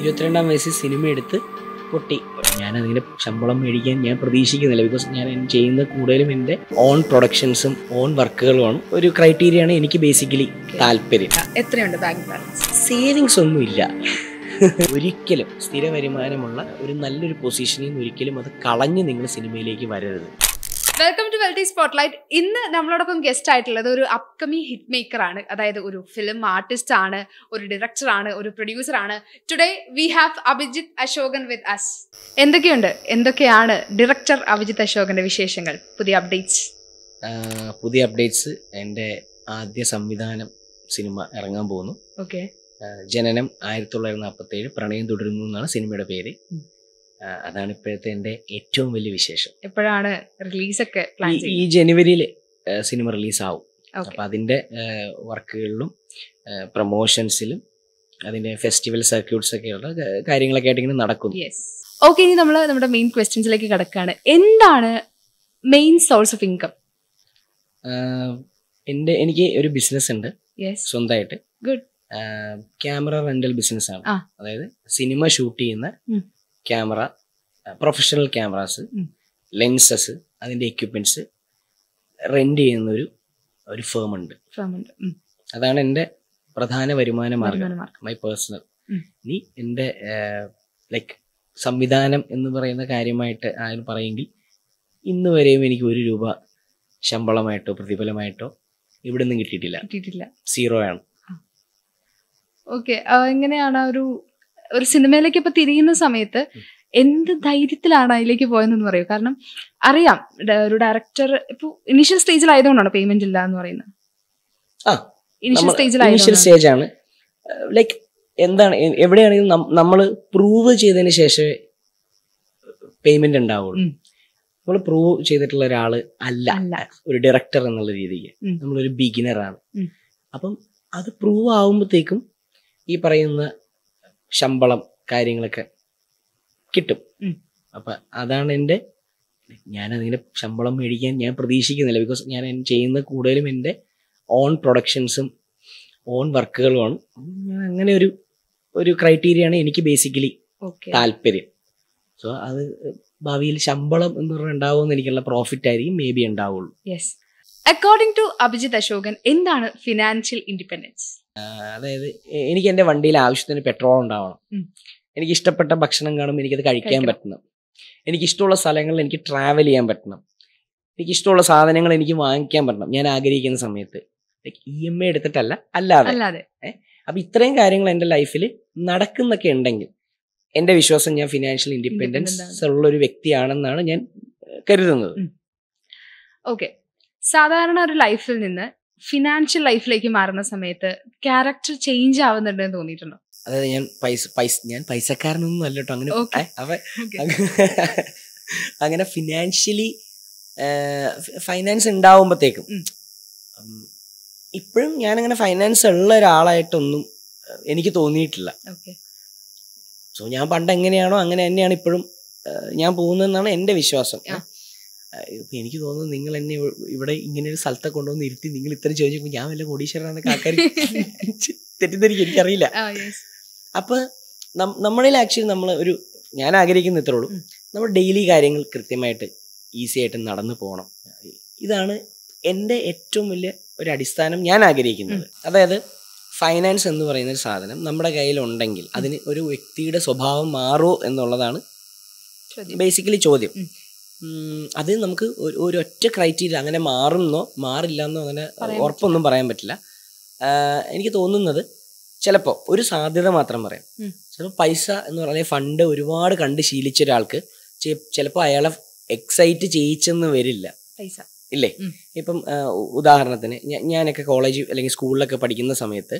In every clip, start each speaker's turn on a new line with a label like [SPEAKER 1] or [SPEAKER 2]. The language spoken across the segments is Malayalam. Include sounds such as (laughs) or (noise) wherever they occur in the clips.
[SPEAKER 1] ഇരുപത്തിരണ്ടാം വയസ്സിൽ സിനിമ എടുത്ത് പൊട്ടി അതിൻ്റെ ശമ്പളം മേടിക്കാൻ ഞാൻ പ്രതീക്ഷിക്കുന്നില്ല ബിക്കോസ് ഞാൻ ചെയ്യുന്ന കൂടുതലും എൻ്റെ ഓൺ പ്രൊഡക്ഷൻസും ഓൺ വർക്കുകളുമാണ് ഒരു ക്രൈറ്റീരിയ ആണ് എനിക്ക് ബേസിക്കലി താല്പര്യം എത്രയുണ്ട് ബാങ്ക് ബാലൻസ് സേവിങ്സ് ഒന്നും ഇല്ല (laughs) ഒരിക്കലും സ്ഥിര വരുമാനമുള്ള ഒരു നല്ലൊരു പൊസിഷനിൽ നിന്ന് ഒരിക്കലും അത് കളഞ്ഞ് നിങ്ങൾ സിനിമയിലേക്ക് വരരുത്
[SPEAKER 2] വെൽക്കം ടു വെൽത്തി സ്പോട്ട്ലൈറ്റ് ഇന്ന് നമ്മളോടൊപ്പം ഗസ്റ്റ് ആയിട്ടുള്ളത് ഒരു അപ്കമിങ് ഹിറ്റ് മേക്കർ ആണ് അതായത് ഒരു ഫിലിം ആർട്ടിസ്റ്റ് ആണ് ഒരു ഡയറക്ടർ ആണ് ഒരു പ്രൊഡ്യൂസർ ആണ് today we have Abhijith Ashokan with us എന്തൊക്കെയുണ്ട് എന്തൊക്കെയാണ് ഡയറക്ടർ അഭിജിത് അശോകന്റെ വിശേഷങ്ങൾ പുതിയ അപ്ഡേറ്റ്സ്
[SPEAKER 1] പുതിയ അപ്ഡേറ്റ്സ് എൻ്റെ ആദ്യ സംവിധാനം സിനിമ ഇറങ്ങാൻ പോകുന്നു ഓക്കെ ജനനം ആയിരത്തി തൊള്ളായിരത്തി നാൽപ്പത്തി ഏഴ് പ്രണയം തുടരുന്നു എന്നാണ് സിനിമയുടെ പേര് അതാണ് ഇപ്പോഴത്തെ എൻ്റെ ഏറ്റവും വലിയ വിശേഷം
[SPEAKER 2] എപ്പോഴാണ് റിലീസൊക്കെ ഈ
[SPEAKER 1] ജനുവരിയിൽ സിനിമ റിലീസാവും അപ്പം അതിൻ്റെ വർക്കുകളിലും പ്രൊമോഷൻസിലും അതിൻ്റെ ഫെസ്റ്റിവൽ സർക്യൂട്ട്സ് ഒക്കെയുള്ള കാര്യങ്ങളൊക്കെ ആയിട്ട് ഇങ്ങനെ നടക്കും
[SPEAKER 2] ഓക്കെ ഇനി നമ്മൾ നമ്മുടെ മെയിൻ ക്വസ്റ്റ്യൻസിലേക്ക് കിടക്കുകയാണ് എന്താണ് മെയിൻ സോഴ്സ് ഓഫ് ഇൻകം
[SPEAKER 1] എൻ്റെ എനിക്ക് ഒരു ബിസിനസ് ഉണ്ട് സ്വന്തമായിട്ട് ഗുഡ് ക്യാമറ റെന്റൽ ബിസിനസ് ആണ് അതായത് സിനിമ ഷൂട്ട് ചെയ്യുന്ന ക്യാമറ പ്രൊഫഷണൽ ക്യാമറാസ് ലെൻസസ് അതിന്റെ എക്യുപ്മെന്റ്സ് റെന്റ് ചെയ്യുന്ന ഒരു ഒരു ഫേം ഉണ്ട് അതാണ് എൻ്റെ പ്രധാന വരുമാന മാർഗം മൈ പേഴ്സണൽ ഇനി എൻ്റെ ലൈക്ക് സംവിധാനം എന്ന് പറയുന്ന കാര്യമായിട്ട് ആരും പറയെങ്കിൽ ഇന്ന് വരെയും എനിക്ക് ഒരു രൂപ ശമ്പളമായിട്ടോ പ്രതിഫലമായിട്ടോ ഇവിടെ നിന്ന് കിട്ടിയിട്ടില്ല സീറോ ആണ്
[SPEAKER 2] ഓക്കെ എങ്ങനെയാണ് ഒരു ഒരു സിനിമയിലേക്ക് ഇപ്പൊ തിരിയുന്ന സമയത്ത് എന്ത് ധൈര്യത്തിലാണ് അതിലേക്ക് പോയതെന്ന് പറയൂ കാരണം അറിയാം ഒരു ഡയറക്ടർ ഇപ്പൊ ഇനീഷ്യൽ സ്റ്റേജിലായതുകൊണ്ടാണ് പേയ്മെന്റ് ഇല്ല എന്ന് പറയുന്നത്
[SPEAKER 1] സ്റ്റേജിൽ സ്റ്റേജ് ആണ് ലൈക്ക് എന്താണ് എവിടെയാണെങ്കിലും നമ്മൾ പ്രൂവ് ചെയ്തതിന് ശേഷമേ പേയ്മെന്റ് ഉണ്ടാവുള്ളൂ നമ്മൾ പ്രൂവ് ചെയ്തിട്ടുള്ള ഒരാള് അല്ല ഒരു ഡയറക്ടർ എന്നുള്ള രീതിക്ക് നമ്മളൊരു ബിഗിനറാണ് അപ്പം അത് പ്രൂവ് ആവുമ്പോഴത്തേക്കും ഈ പറയുന്ന ശമ്പളം കാര്യങ്ങളൊക്കെ കിട്ടും അപ്പൊ അതാണ് എൻ്റെ ഞാനതിങ്ങനെ ശമ്പളം മേടിക്കാൻ ഞാൻ പ്രതീക്ഷിക്കുന്നില്ല ബിക്കോസ് ഞാൻ ചെയ്യുന്ന കൂടുതലും എൻ്റെ ഓൺ പ്രൊഡക്ഷൻസും ഓൺ വർക്കുകളുമാണ് അങ്ങനെ ഒരു ഒരു ആണ് എനിക്ക് ബേസിക്കലി താല്പര്യം സോ അത് ഭാവിയിൽ ശമ്പളം എന്ന് പറഞ്ഞാൽ ഉണ്ടാവുമെന്ന് എനിക്കുള്ള പ്രോഫിറ്റ് ആയിരിക്കും മേ ബി ഉണ്ടാവുള്ളൂ
[SPEAKER 2] അക്കോർഡിംഗ് ടു അഭിജിത് അശോകൻ എന്താണ് ഫിനാൻഷ്യൽ ഇൻഡിപെൻഡൻസ്
[SPEAKER 1] അതായത് എനിക്ക് എൻ്റെ വണ്ടിയിൽ ആവശ്യത്തിന് പെട്രോൾ ഉണ്ടാവണം എനിക്ക് ഇഷ്ടപ്പെട്ട ഭക്ഷണം കാണുമ്പോൾ എനിക്കത് കഴിക്കാൻ പറ്റണം എനിക്ക് ഇഷ്ടമുള്ള സ്ഥലങ്ങളിൽ എനിക്ക് ട്രാവൽ ചെയ്യാൻ പറ്റണം എനിക്ക് ഇഷ്ടമുള്ള സാധനങ്ങൾ എനിക്ക് വാങ്ങിക്കാൻ പറ്റണം ഞാൻ ആഗ്രഹിക്കുന്ന സമയത്ത് ഇ എം ഐ എടുത്തിട്ടല്ല അല്ലാതെ അപ്പൊ ഇത്രയും കാര്യങ്ങൾ എൻ്റെ ലൈഫിൽ നടക്കുന്നൊക്കെ ഉണ്ടെങ്കിൽ എന്റെ വിശ്വാസം ഞാൻ ഫിനാൻഷ്യൽ ഇൻഡിപെൻഡൻസ് ഉള്ള ഒരു വ്യക്തിയാണെന്നാണ് ഞാൻ കരുതുന്നത്
[SPEAKER 2] ഓക്കെ സാധാരണ ഒരു ലൈഫിൽ നിന്ന് ഫിനാൻഷ്യൽ ലൈഫിലേക്ക് മാറുന്ന സമയത്ത് ക്യാരക്ടർ ചേഞ്ച് ആവുന്നുണ്ട് എന്ന് തോന്നിയിട്ടുണ്ടോ
[SPEAKER 1] അതായത് ഞാൻ പൈസ പൈസ ഞാൻ പൈസക്കാരനൊന്നും അല്ല കേട്ടോ അങ്ങനെ അങ്ങനെ ഫിനാൻഷ്യലി ഫൈനാൻസ് ഉണ്ടാവുമ്പോഴത്തേക്കും ഇപ്പോഴും ഞാൻ അങ്ങനെ ഫൈനാൻസ് ഉള്ള ഒരാളായിട്ടൊന്നും എനിക്ക് തോന്നിയിട്ടില്ല സോ ഞാൻ പണ്ട് എങ്ങനെയാണോ അങ്ങനെ തന്നെയാണ് ഇപ്പോഴും ഞാൻ പോകുന്നതെന്നാണ് എൻ്റെ വിശ്വാസം എനിക്ക് തോന്നുന്നു നിങ്ങൾ എന്നെ ഇവിടെ ഇങ്ങനെ ഒരു സ്ഥലത്തെ കൊണ്ടുവന്ന് ഇരുത്തി നിങ്ങൾ ഇത്ര ചോദിച്ചപ്പോൾ ഞാൻ വല്ല കോടീശ്വരനാണെന്നൊക്കെ ആൾക്കാർ (laughs) തെറ്റിദ്ധരിക്കും എനിക്കറിയില്ല അപ്പൊ നമ്മളിൽ ആക്ച്വലി നമ്മൾ ഒരു ഞാൻ ആഗ്രഹിക്കുന്ന ഇത്രേ ഉള്ളൂ നമ്മൾ ഡെയിലി കാര്യങ്ങൾ കൃത്യമായിട്ട് ഈസി ആയിട്ട് നടന്നു പോകണം ഇതാണ് എൻ്റെ ഏറ്റവും വലിയ ഒരു അടിസ്ഥാനം ഞാൻ ആഗ്രഹിക്കുന്നത് അതായത് ഫൈനാൻസ് എന്ന് പറയുന്ന ഒരു സാധനം നമ്മുടെ കയ്യിലുണ്ടെങ്കിൽ അതിന് ഒരു വ്യക്തിയുടെ സ്വഭാവം മാറുമോ എന്നുള്ളതാണ് ബേസിക്കലി ചോദ്യം അത് നമുക്ക് ഒരു ഒറ്റ ക്രൈറ്റീരിയ അങ്ങനെ മാറുന്നോ മാറില്ല എന്നോ അങ്ങനെ ഉറപ്പൊന്നും പറയാൻ പറ്റില്ല എനിക്ക് തോന്നുന്നത് ചിലപ്പോൾ ഒരു സാധ്യത മാത്രം പറയാം ചിലപ്പോൾ പൈസ എന്ന് പറഞ്ഞാൽ ഫണ്ട് ഒരുപാട് കണ്ട് ശീലിച്ച ഒരാൾക്ക് ചിലപ്പോൾ അയാളെ എക്സൈറ്റ് ചെയ്യിച്ചെന്ന് വരില്ല പൈസ ഇല്ലേ ഇപ്പം ഉദാഹരണത്തിന് ഞാനൊക്കെ കോളേജ് അല്ലെങ്കിൽ സ്കൂളിലൊക്കെ പഠിക്കുന്ന സമയത്ത്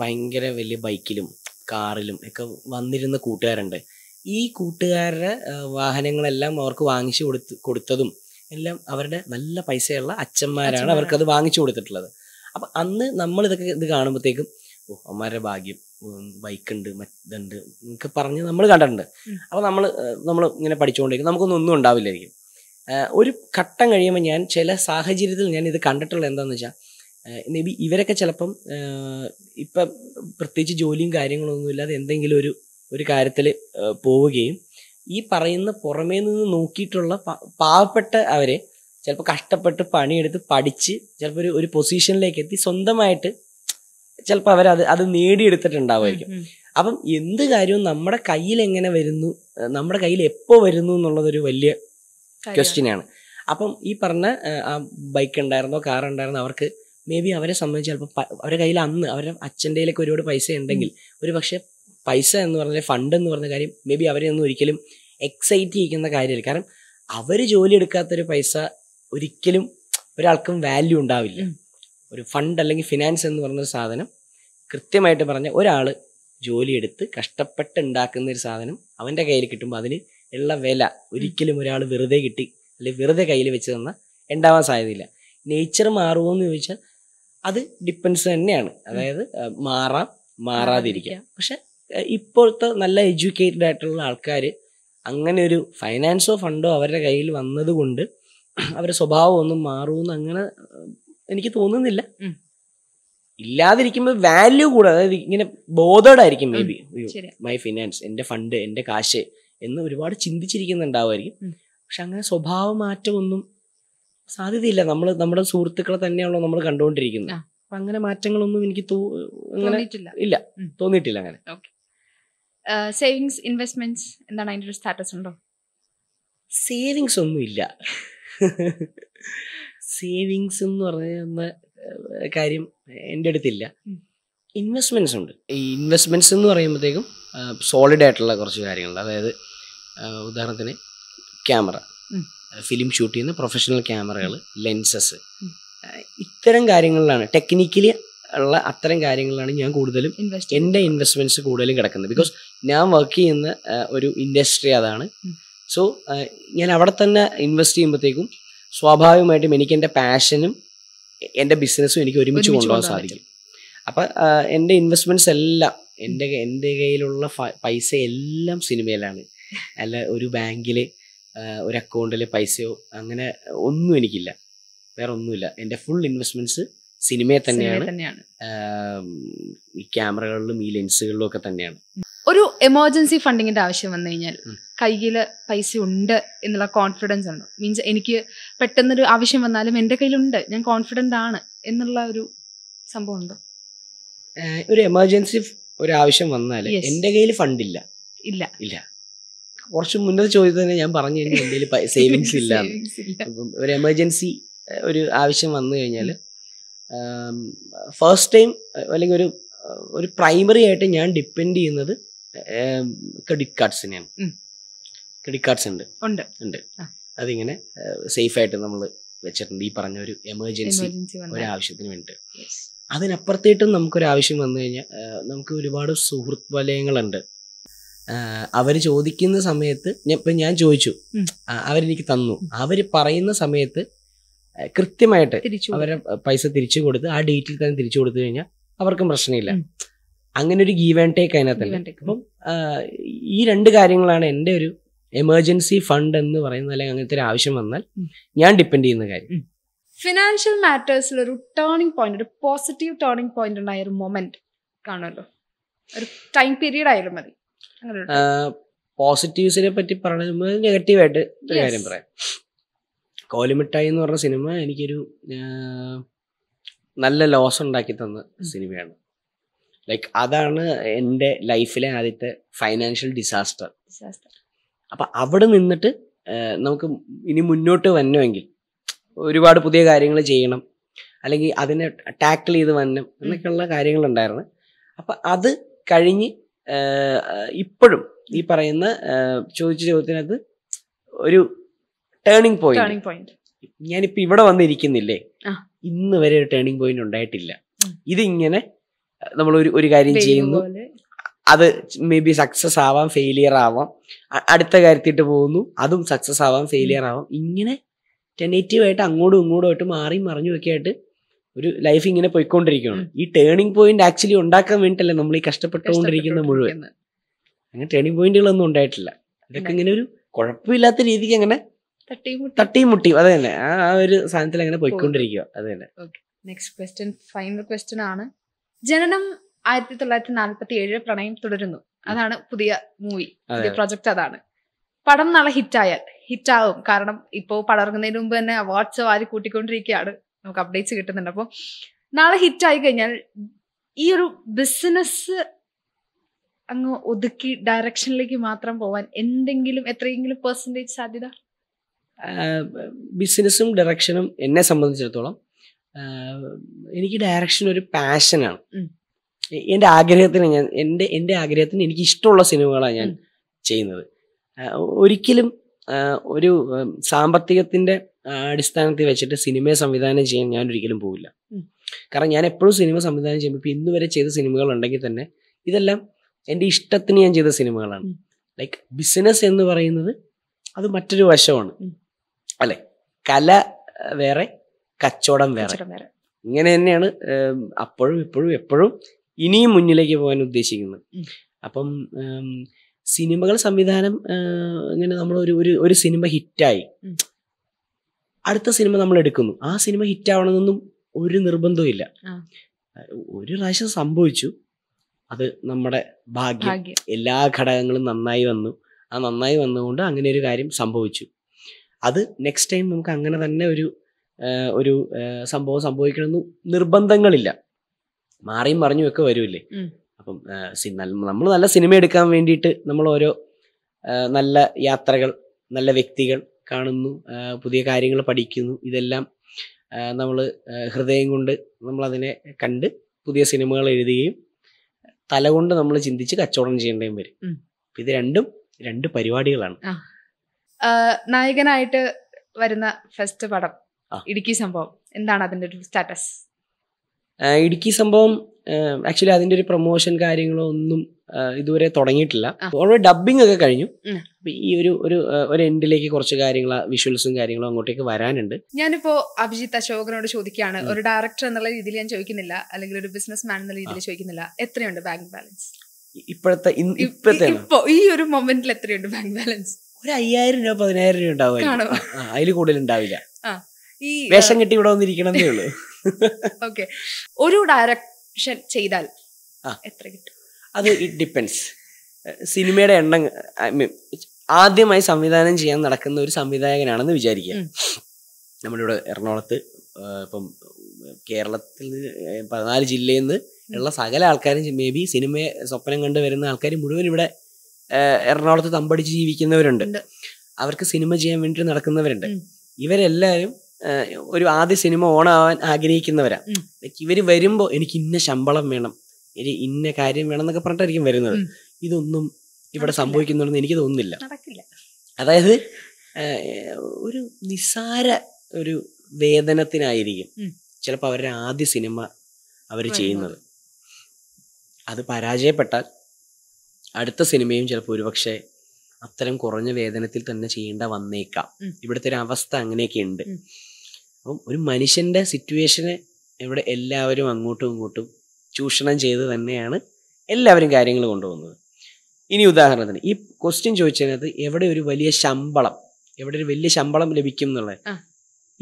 [SPEAKER 1] ഭയങ്കര വലിയ ബൈക്കിലും കാറിലും ഒക്കെ വന്നിരുന്ന കൂട്ടുകാരുണ്ട് ഈ കൂട്ടുകാരുടെ വാഹനങ്ങളെല്ലാം അവർക്ക് വാങ്ങിച്ചു കൊടുത്ത് കൊടുത്തതും എല്ലാം അവരുടെ നല്ല പൈസയുള്ള അച്ഛന്മാരാണ് അവർക്കത് വാങ്ങിച്ചു കൊടുത്തിട്ടുള്ളത് അപ്പം അന്ന് നമ്മൾ ഇതൊക്കെ ഇത് കാണുമ്പോഴത്തേക്കും ഓ അമ്മമാരുടെ ഭാഗ്യം ബൈക്കുണ്ട് മറ്റുണ്ട് എന്നൊക്കെ പറഞ്ഞ് നമ്മൾ കണ്ടിട്ടുണ്ട് അപ്പോൾ നമ്മൾ നമ്മൾ ഇങ്ങനെ പഠിച്ചുകൊണ്ടിരിക്കും നമുക്കൊന്നും ഒന്നും ഉണ്ടാവില്ലായിരിക്കും ഒരു ഘട്ടം കഴിയുമ്പോൾ ഞാൻ ചില സാഹചര്യത്തിൽ ഞാൻ ഇത് കണ്ടിട്ടുള്ളത് എന്താണെന്ന് വെച്ചാൽ മേ ബി ഇവരൊക്കെ ചിലപ്പം ഇപ്പം പ്രത്യേകിച്ച് ജോലിയും കാര്യങ്ങളൊന്നും ഇല്ലാതെ എന്തെങ്കിലും ഒരു ഒരു കാര്യത്തിൽ പോവുകയും ഈ പറയുന്ന പുറമേ നിന്ന് നോക്കിയിട്ടുള്ള പാവപ്പെട്ട അവരെ ചിലപ്പോൾ കഷ്ടപ്പെട്ട് പണിയെടുത്ത് പഠിച്ച് ചിലപ്പോൾ ഒരു ഒരു പൊസിഷനിലേക്ക് എത്തി സ്വന്തമായിട്ട് ചിലപ്പോൾ അവർ അത് അത് നേടിയെടുത്തിട്ടുണ്ടാവുമായിരിക്കും അപ്പം എന്ത് കാര്യവും നമ്മുടെ കയ്യിൽ എങ്ങനെ വരുന്നു നമ്മുടെ കയ്യിൽ എപ്പോൾ വരുന്നു എന്നുള്ളതൊരു വലിയ ക്വസ്റ്റ്യനാണ് അപ്പം ഈ പറഞ്ഞ ആ ബൈക്ക് ഉണ്ടായിരുന്നോ കാർ ഉണ്ടായിരുന്നോ അവർക്ക് മേ ബി അവരെ സംബന്ധിച്ച് ചിലപ്പോൾ അവരുടെ കയ്യിൽ അന്ന് അവരുടെ അച്ഛൻ്റെ ഒരുപാട് പൈസ ഉണ്ടെങ്കിൽ ഒരു പക്ഷേ പൈസ എന്ന് പറഞ്ഞ ഫണ്ട് എന്ന് പറഞ്ഞ കാര്യം മേ ബി അവരെ ഒന്നും ഒരിക്കലും എക്സൈറ്റ് ചെയ്യിക്കുന്ന കാര്യമില്ല കാരണം അവർ ജോലി എടുക്കാത്തൊരു പൈസ ഒരിക്കലും ഒരാൾക്കും വാല്യൂ ഉണ്ടാവില്ല ഒരു ഫണ്ട് അല്ലെങ്കിൽ ഫിനാൻസ് എന്ന് പറഞ്ഞൊരു സാധനം കൃത്യമായിട്ട് പറഞ്ഞ ഒരാൾ ജോലിയെടുത്ത് കഷ്ടപ്പെട്ട് ഉണ്ടാക്കുന്ന ഒരു സാധനം അവൻ്റെ കയ്യിൽ കിട്ടുമ്പോൾ അതിന് ഉള്ള വില ഒരിക്കലും ഒരാൾ വെറുതെ കിട്ടി അല്ലെങ്കിൽ വെറുതെ കയ്യിൽ വെച്ച് തന്നാൽ ഉണ്ടാവാൻ സാധ്യതയില്ല നേച്ചർ മാറുമോ എന്ന് ചോദിച്ചാൽ അത് ഡിപ്പെൻസ് തന്നെയാണ് അതായത് മാറാം മാറാതിരിക്കാം പക്ഷെ ഇപ്പോഴത്തെ നല്ല എഡ്യൂക്കേറ്റഡ് ആയിട്ടുള്ള ആൾക്കാർ അങ്ങനെ ഒരു ഫൈനാൻസോ ഫണ്ടോ അവരുടെ കയ്യിൽ വന്നതുകൊണ്ട് അവരുടെ സ്വഭാവം ഒന്നും മാറുമെന്ന് അങ്ങനെ എനിക്ക് തോന്നുന്നില്ല ഇല്ലാതിരിക്കുമ്പോൾ വാല്യൂ കൂടെ അതായത് ഇങ്ങനെ ബോധേഡ് ആയിരിക്കും മേ ബി മൈ ഫിനാൻസ് എൻ്റെ ഫണ്ട് എൻ്റെ കാശ് എന്ന് ഒരുപാട് ചിന്തിച്ചിരിക്കുന്നുണ്ടാവുമായിരിക്കും പക്ഷെ അങ്ങനെ സ്വഭാവ മാറ്റമൊന്നും സാധ്യതയില്ല നമ്മൾ നമ്മുടെ സുഹൃത്തുക്കളെ തന്നെയാണല്ലോ നമ്മൾ കണ്ടുകൊണ്ടിരിക്കുന്നത് അപ്പൊ അങ്ങനെ മാറ്റങ്ങളൊന്നും എനിക്ക് ഇല്ല തോന്നിയിട്ടില്ല അങ്ങനെ
[SPEAKER 2] സേവിങ്സ് ഇൻവെസ്റ്റ്മെന്റ്സ് എന്താണ് അതിൻ്റെ ഒരു സ്റ്റാറ്റസ് ഉണ്ടോ
[SPEAKER 1] സേവിങ്സ് ഒന്നുമില്ല സേവിങ്സ് എന്ന് പറയുന്ന കാര്യം എൻ്റെ അടുത്തില്ല ഇൻവെസ്റ്റ്മെന്റ്സ് ഉണ്ട് ഈ ഇൻവെസ്റ്റ്മെന്റ്സ് എന്ന് പറയുമ്പോഴത്തേക്കും സോളിഡ് ആയിട്ടുള്ള കുറച്ച് കാര്യങ്ങൾ അതായത് ഉദാഹരണത്തിന് ക്യാമറ ഫിലിം ഷൂട്ട് ചെയ്യുന്ന പ്രൊഫഷണൽ ക്യാമറകൾ ലെൻസസ് ഇത്തരം കാര്യങ്ങളിലാണ് ടെക്നിക്കലി ഉള്ള അത്തരം കാര്യങ്ങളിലാണ് ഞാൻ കൂടുതലും എൻ്റെ ഇൻവെസ്റ്റ്മെന്റ്സ് കൂടുതലും കിടക്കുന്നത് ബിക്കോസ് ഞാൻ വർക്ക് ചെയ്യുന്ന ഒരു ഇൻഡസ്ട്രി അതാണ് സോ ഞാൻ അവിടെ തന്നെ ഇൻവെസ്റ്റ് ചെയ്യുമ്പോഴത്തേക്കും സ്വാഭാവികമായിട്ടും എനിക്ക് എൻ്റെ പാഷനും എൻ്റെ ബിസിനസ്സും എനിക്ക് ഒരുമിച്ച് കൊണ്ടുപോകാൻ സാധിക്കും അപ്പം എൻ്റെ ഇൻവെസ്റ്റ്മെന്റ്സ് എല്ലാം എൻ്റെ എൻ്റെ കയ്യിലുള്ള പൈസ എല്ലാം സിനിമയിലാണ് അല്ല ഒരു ബാങ്കിൽ ഒരു അക്കൗണ്ടിൽ പൈസയോ അങ്ങനെ ഒന്നും എനിക്കില്ല വേറെ ഒന്നുമില്ല എൻ്റെ ഫുൾ ഇൻവെസ്റ്റ്മെന്റ്സ് സിനിമയെ തന്നെയാണ് ഈ ക്യാമറകളിലും ഈ ലെൻസുകളിലും ഒക്കെ തന്നെയാണ്
[SPEAKER 2] ഒരു എമർജൻസി ഫണ്ടിങ്ങിന്റെ ആവശ്യം വന്നു കഴിഞ്ഞാൽ കയ്യില് പൈസ ഉണ്ട് എന്നുള്ള കോൺഫിഡൻസ് ഉണ്ടോ മീൻസ് എനിക്ക് പെട്ടെന്നൊരു ആവശ്യം വന്നാലും എൻ്റെ കയ്യിലുണ്ട് ഞാൻ കോൺഫിഡൻ്റ് ആണ് എന്നുള്ള ഒരു സംഭവം ഉണ്ടോ
[SPEAKER 1] ഒരു എമർജൻസി ഒരു ആവശ്യം വന്നാൽ എൻ്റെ കയ്യിൽ ഫണ്ടില്ല ഇല്ല ഇല്ല കുറച്ച് മുന്നേ ചോദിച്ചതന്നെ ഞാൻ പറഞ്ഞു കഴിഞ്ഞാൽ എൻ്റെ കയ്യിൽ സേവിങ്സ് (laughs) ഇല്ല ഒരു എമർജൻസി ഒരു ആവശ്യം വന്നു കഴിഞ്ഞാൽ ഫസ്റ്റ് ടൈം അല്ലെങ്കിൽ ഒരു ഒരു പ്രൈമറി ആയിട്ട് ഞാൻ ഡിപ്പെൻഡ് ചെയ്യുന്നത് ക്രെഡിറ്റ് കാർഡ്സിനെയാണ് ക്രെഡിറ്റ് കാർഡ്സ് ഉണ്ട് ഉണ്ട് ഉണ്ട് അതിങ്ങനെ സേഫ് ആയിട്ട് നമ്മൾ വെച്ചിട്ടുണ്ട് ഈ പറഞ്ഞ ഒരു എമർജൻസി ഒരു ആവശ്യത്തിന് വേണ്ടിയിട്ട് അതിനപ്പുറത്തേട്ടും നമുക്കൊരു ആവശ്യം വന്നു കഴിഞ്ഞാൽ നമുക്ക് ഒരുപാട് സുഹൃത്ത് വലയങ്ങളുണ്ട് അവർ ചോദിക്കുന്ന സമയത്ത് ഞാൻ ഇപ്പം ഞാൻ ചോദിച്ചു അവരെനിക്ക് തന്നു അവർ പറയുന്ന സമയത്ത് കൃത്യമായിട്ട് അവരെ പൈസ തിരിച്ചു കൊടുത്ത് ആ ഡേറ്റിൽ തന്നെ തിരിച്ചു കൊടുത്തു കഴിഞ്ഞാൽ അവർക്കും പ്രശ്നമില്ല അങ്ങനെ ഒരു ഗീവ് ആൻഡ് ടേക്ക് അതിനകത്തുണ്ട് അപ്പം ഈ രണ്ട് കാര്യങ്ങളാണ് എൻ്റെ ഒരു എമർജൻസി ഫണ്ട് എന്ന് പറയുന്നത് അല്ലെങ്കിൽ അങ്ങനത്തെ ഒരു ആവശ്യം വന്നാൽ ഞാൻ ഡിപ്പെൻഡ് ചെയ്യുന്ന കാര്യം
[SPEAKER 2] ഫിനാൻഷ്യൽ മാറ്റേഴ്സിൽ ഒരു ടേണിംഗ് പോയിന്റ് ഒരു പോസിറ്റീവ് ടേണിംഗ് പോയിന്റ് ഉണ്ടായ ഒരു മൊമെന്റ് കാണുമല്ലോ ഒരു ടൈം പീരീഡ് ആയാലും മതി
[SPEAKER 1] പോസിറ്റീവ്സിനെ പറ്റി പറയുന്നത് നെഗറ്റീവായിട്ട് ഒരു കാര്യം പറയാം കോലിമിട്ടായി എന്ന് പറഞ്ഞ സിനിമ എനിക്കൊരു നല്ല ലോസ് ഉണ്ടാക്കി തന്ന സിനിമയാണ് ലൈക്ക് അതാണ് എൻ്റെ ലൈഫിലെ ആദ്യത്തെ ഫൈനാൻഷ്യൽ ഡിസാസ്റ്റർ അപ്പൊ അവിടെ നിന്നിട്ട് നമുക്ക് ഇനി മുന്നോട്ട് വന്നുവെങ്കിൽ ഒരുപാട് പുതിയ കാര്യങ്ങൾ ചെയ്യണം അല്ലെങ്കിൽ അതിനെ ടാക്കിൾ ചെയ്ത് വരണം എന്നൊക്കെയുള്ള കാര്യങ്ങളുണ്ടായിരുന്നു അപ്പം അത് കഴിഞ്ഞ് ഇപ്പോഴും ഈ പറയുന്ന ചോദിച്ച ചോദ്യത്തിനകത്ത് ഒരു ടേണിംഗ് പോയിന്റ് ഞാനിപ്പോ ഇവിടെ വന്നിരിക്കുന്നില്ലേ ഇന്ന് വരെ ഒരു ടേണിംഗ് പോയിന്റ് ഉണ്ടായിട്ടില്ല ഇതിങ്ങനെ നമ്മൾ ഒരു ഒരു കാര്യം ചെയ്യുന്നു അത് മേ ബി സക്സസ് ആവാം ഫെയിലിയർ ആവാം അടുത്ത കാര്യത്തിട്ട് പോകുന്നു അതും സക്സസ് ആവാം ഫെയിലിയർ ആവാം ഇങ്ങനെ ടെനേറ്റീവ് ആയിട്ട് അങ്ങോട്ടും ഇങ്ങോട്ടും ആയിട്ട് മാറി മറിഞ്ഞും ഒക്കെ ആയിട്ട് ഒരു ലൈഫ് ഇങ്ങനെ പോയിക്കൊണ്ടിരിക്കുകയാണ് ഈ ടേണിംഗ് പോയിന്റ് ആക്ച്വലി ഉണ്ടാക്കാൻ വേണ്ടിട്ടല്ലേ നമ്മൾ ഈ കഷ്ടപ്പെട്ടുകൊണ്ടിരിക്കുന്ന മുഴുവൻ അങ്ങനെ ടേണിംഗ് പോയിന്റുകളൊന്നും ഉണ്ടായിട്ടില്ല ഇതൊക്കെ ഇങ്ങനെ ഒരു കുഴപ്പമില്ലാത്ത രീതിക്ക് അങ്ങനെ തട്ടിയും മുട്ടി അത് തന്നെ ആ ഒരു സാധനത്തിൽ അങ്ങനെ പോയിക്കൊണ്ടിരിക്കുക അത് തന്നെ
[SPEAKER 2] നെക്സ്റ്റ് ക്വസ്റ്റ്യൻ ഫൈനൽ ക്വസ്റ്റ്യൻ ആണ് ജനനം ആയിരത്തി തൊള്ളായിരത്തി നാല്പത്തി ഏഴ് പ്രണയം തുടരുന്നു അതാണ് പുതിയ മൂവി പുതിയ പ്രൊജക്ട് അതാണ് പടം നാളെ ഹിറ്റായാൽ ഹിറ്റാവും കാരണം ഇപ്പോൾ പടർന്നതിന് മുമ്പ് തന്നെ അവാർഡ്സ് വാരി കൂട്ടിക്കൊണ്ടിരിക്കുകയാണ് നമുക്ക് അപ്ഡേറ്റ്സ് കിട്ടുന്നുണ്ട് അപ്പോൾ നാളെ ഹിറ്റായി കഴിഞ്ഞാൽ ഈ ഒരു ബിസിനസ് അങ്ങ് ഒതുക്കി ഡയറക്ഷനിലേക്ക് മാത്രം പോവാൻ എന്തെങ്കിലും എത്രയെങ്കിലും പെർസെൻറ്റേജ് സാധ്യത
[SPEAKER 1] ബിസിനസ്സും ഡയറക്ഷനും എന്നെ സംബന്ധിച്ചിടത്തോളം എനിക്ക് ഡയറക്ഷൻ ഒരു പാഷനാണ് എൻ്റെ ആഗ്രഹത്തിന് ഞാൻ എൻ്റെ എൻ്റെ ആഗ്രഹത്തിന് എനിക്ക് ഇഷ്ടമുള്ള സിനിമകളാണ് ഞാൻ ചെയ്യുന്നത് ഒരിക്കലും ഒരു സാമ്പത്തികത്തിൻ്റെ അടിസ്ഥാനത്തിൽ വെച്ചിട്ട് സിനിമയെ സംവിധാനം ചെയ്യാൻ ഞാൻ ഒരിക്കലും പോവില്ല കാരണം ഞാൻ എപ്പോഴും സിനിമ സംവിധാനം ചെയ്യുമ്പോൾ ഇപ്പം ഇന്നുവരെ ചെയ്ത സിനിമകൾ ഉണ്ടെങ്കിൽ തന്നെ ഇതെല്ലാം എൻ്റെ ഇഷ്ടത്തിന് ഞാൻ ചെയ്ത സിനിമകളാണ് ലൈക്ക് ബിസിനസ് എന്ന് പറയുന്നത് അത് മറ്റൊരു വശമാണ് അല്ലെ കല വേറെ കച്ചവടം വേറെ ഇങ്ങനെ തന്നെയാണ് അപ്പോഴും ഇപ്പോഴും എപ്പോഴും ഇനിയും മുന്നിലേക്ക് പോകാൻ ഉദ്ദേശിക്കുന്നത് അപ്പം സിനിമകൾ സംവിധാനം ഇങ്ങനെ നമ്മൾ ഒരു ഒരു ഒരു സിനിമ ഹിറ്റായി അടുത്ത സിനിമ നമ്മൾ എടുക്കുന്നു ആ സിനിമ ഹിറ്റാവണമെന്നൊന്നും ഒരു നിർബന്ധവും ഇല്ല ഒരു പ്രാവശ്യം സംഭവിച്ചു അത് നമ്മുടെ ഭാഗ്യം എല്ലാ ഘടകങ്ങളും നന്നായി വന്നു ആ നന്നായി വന്നുകൊണ്ട് അങ്ങനെ ഒരു കാര്യം സംഭവിച്ചു അത് നെക്സ്റ്റ് ടൈം നമുക്ക് അങ്ങനെ തന്നെ ഒരു ഒരു സംഭവം സംഭവിക്കണമെന്ന് നിർബന്ധങ്ങളില്ല മാറിയും മറിഞ്ഞും ഒക്കെ വരുമല്ലേ അപ്പം നമ്മൾ നല്ല സിനിമ എടുക്കാൻ വേണ്ടിയിട്ട് നമ്മൾ ഓരോ നല്ല യാത്രകൾ നല്ല വ്യക്തികൾ കാണുന്നു പുതിയ കാര്യങ്ങൾ പഠിക്കുന്നു ഇതെല്ലാം നമ്മൾ ഹൃദയം കൊണ്ട് നമ്മളതിനെ കണ്ട് പുതിയ സിനിമകൾ എഴുതുകയും തലകൊണ്ട് നമ്മൾ ചിന്തിച്ച് കച്ചവടം ചെയ്യേണ്ടതും വരും ഇത് രണ്ടും രണ്ട് പരിപാടികളാണ്
[SPEAKER 2] നായകനായിട്ട് വരുന്ന ഫസ്റ്റ് പടം ഇടുക്കി സംഭവം എന്താണ് അതിന്റെ ഒരു സ്റ്റാറ്റസ്
[SPEAKER 1] ഇടുക്കി സംഭവം ആക്ച്വലി അതിന്റെ ഒരു പ്രൊമോഷൻ കാര്യങ്ങളോ ഒന്നും ഇതുവരെ തുടങ്ങിയിട്ടില്ല ഓൾറെഡി ഡബിങ് ഒക്കെ കഴിഞ്ഞു ഈ ഒരു ഒരു ഒരു എൻഡിലേക്ക് കുറച്ച് കാര്യങ്ങൾ വിഷ്വൽസും കാര്യങ്ങളും അങ്ങോട്ടേക്ക് വരാനുണ്ട്
[SPEAKER 2] ഞാനിപ്പോ അഭിജിത്ത് അശോകനോട് ചോദിക്കുകയാണ് ഒരു ഡയറക്ടർ എന്നുള്ള രീതിയിൽ ഞാൻ ചോദിക്കുന്നില്ല അല്ലെങ്കിൽ ഒരു ബിസിനസ് മാൻ എന്നുള്ള രീതിയിൽ ചോദിക്കുന്നില്ല എത്രയുണ്ട് ബാങ്ക് ബാലൻസ്
[SPEAKER 1] ഇപ്പോഴത്തെ ഇപ്പോഴത്തെ ഇപ്പോ
[SPEAKER 2] ഈ ഒരു മൊമെന്റിൽ എത്രയുണ്ട് ബാങ്ക് ബാലൻസ്
[SPEAKER 1] ഒരു അയ്യായിരം രൂപ പതിനായിരം രൂപ ഉണ്ടാവും അതിൽ കൂടുതൽ ഉണ്ടാവില്ല ഈ വേഷം കെട്ടി ഇവിടെ വന്നിരിക്കണമെന്നേ ഉള്ളൂ
[SPEAKER 2] ഓക്കെ ഒരു ഡയറക്ഷൻ ചെയ്താൽ
[SPEAKER 1] എത്ര കിട്ടും അത് ഇറ്റ് ഡിപ്പെൻസ് സിനിമയുടെ എണ്ണം ഐ മീൻ ആദ്യമായി സംവിധാനം ചെയ്യാൻ നടക്കുന്ന ഒരു സംവിധായകനാണെന്ന് വിചാരിക്കുക നമ്മളിവിടെ എറണാകുളത്ത് ഇപ്പം കേരളത്തിൽ പതിനാല് ജില്ലയിൽ നിന്ന് ഉള്ള സകല ആൾക്കാരും മേ ബി സിനിമയെ സ്വപ്നം കണ്ടുവരുന്ന വരുന്ന ആൾക്കാർ മുഴുവൻ ഇവിടെ എറണാകുളത്ത് തമ്പടിച്ച് ജീവിക്കുന്നവരുണ്ട് അവർക്ക് സിനിമ ചെയ്യാൻ വേണ്ടി നടക്കുന്നവരുണ്ട് ഇവരെല്ലാവരും ഒരു ആദ്യ സിനിമ ഓണാവാൻ ആഗ്രഹിക്കുന്നവരാ ഇവർ വരുമ്പോൾ എനിക്ക് ഇന്ന ശമ്പളം വേണം ഇനി ഇന്ന കാര്യം വേണം എന്നൊക്കെ പറഞ്ഞിട്ടായിരിക്കും വരുന്നത് ഇതൊന്നും ഇവിടെ സംഭവിക്കുന്നുണ്ടെന്ന് എനിക്ക് തോന്നുന്നില്ല അതായത് ഒരു നിസാര ഒരു വേതനത്തിനായിരിക്കും ചിലപ്പോൾ അവരുടെ ആദ്യ സിനിമ അവർ ചെയ്യുന്നത് അത് പരാജയപ്പെട്ടാൽ അടുത്ത സിനിമയും ചിലപ്പോൾ ഒരുപക്ഷെ അത്തരം കുറഞ്ഞ വേതനത്തിൽ തന്നെ ചെയ്യേണ്ട വന്നേക്കാം ഇവിടുത്തെ ഒരു അവസ്ഥ അങ്ങനെയൊക്കെ ഉണ്ട് അപ്പം ഒരു മനുഷ്യന്റെ സിറ്റുവേഷനെ ഇവിടെ എല്ലാവരും അങ്ങോട്ടും ഇങ്ങോട്ടും ചൂഷണം ചെയ്ത് തന്നെയാണ് എല്ലാവരും കാര്യങ്ങൾ കൊണ്ടുപോകുന്നത് ഇനി ഉദാഹരണത്തിന് ഈ ക്വസ്റ്റ്യൻ ചോദിച്ചതിനകത്ത് എവിടെ ഒരു വലിയ ശമ്പളം എവിടെ ഒരു വലിയ ശമ്പളം ലഭിക്കും എന്നുള്ളത്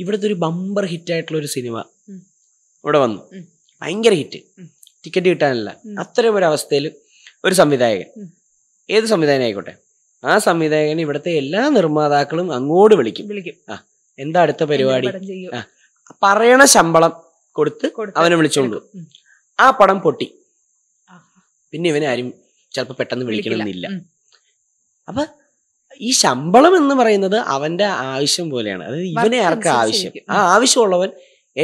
[SPEAKER 1] ഇവിടുത്തെ ഒരു ബമ്പർ ഹിറ്റായിട്ടുള്ള ഒരു സിനിമ ഇവിടെ വന്നു ഭയങ്കര ഹിറ്റ് ടിക്കറ്റ് കിട്ടാനില്ല അത്തരം ഒരു അവസ്ഥയിൽ ഒരു സംവിധായകൻ ഏത് സംവിധായകൻ ആയിക്കോട്ടെ ആ സംവിധായകൻ ഇവിടുത്തെ എല്ലാ നിർമ്മാതാക്കളും അങ്ങോട്ട് വിളിക്കും വിളിക്കും ആ എന്താ അടുത്ത പരിപാടി ആ പറയണ ശമ്പളം കൊടുത്ത് അവനെ വിളിച്ചോണ്ട് ആ പടം പൊട്ടി പിന്നെ ഇവനെ ആരും ചിലപ്പോ പെട്ടെന്ന് വിളിക്കണമെന്നില്ല അപ്പൊ ഈ ശമ്പളം എന്ന് പറയുന്നത് അവന്റെ ആവശ്യം പോലെയാണ് അത് ഇവനെ ആർക്ക് ആവശ്യം ആ ആവശ്യമുള്ളവൻ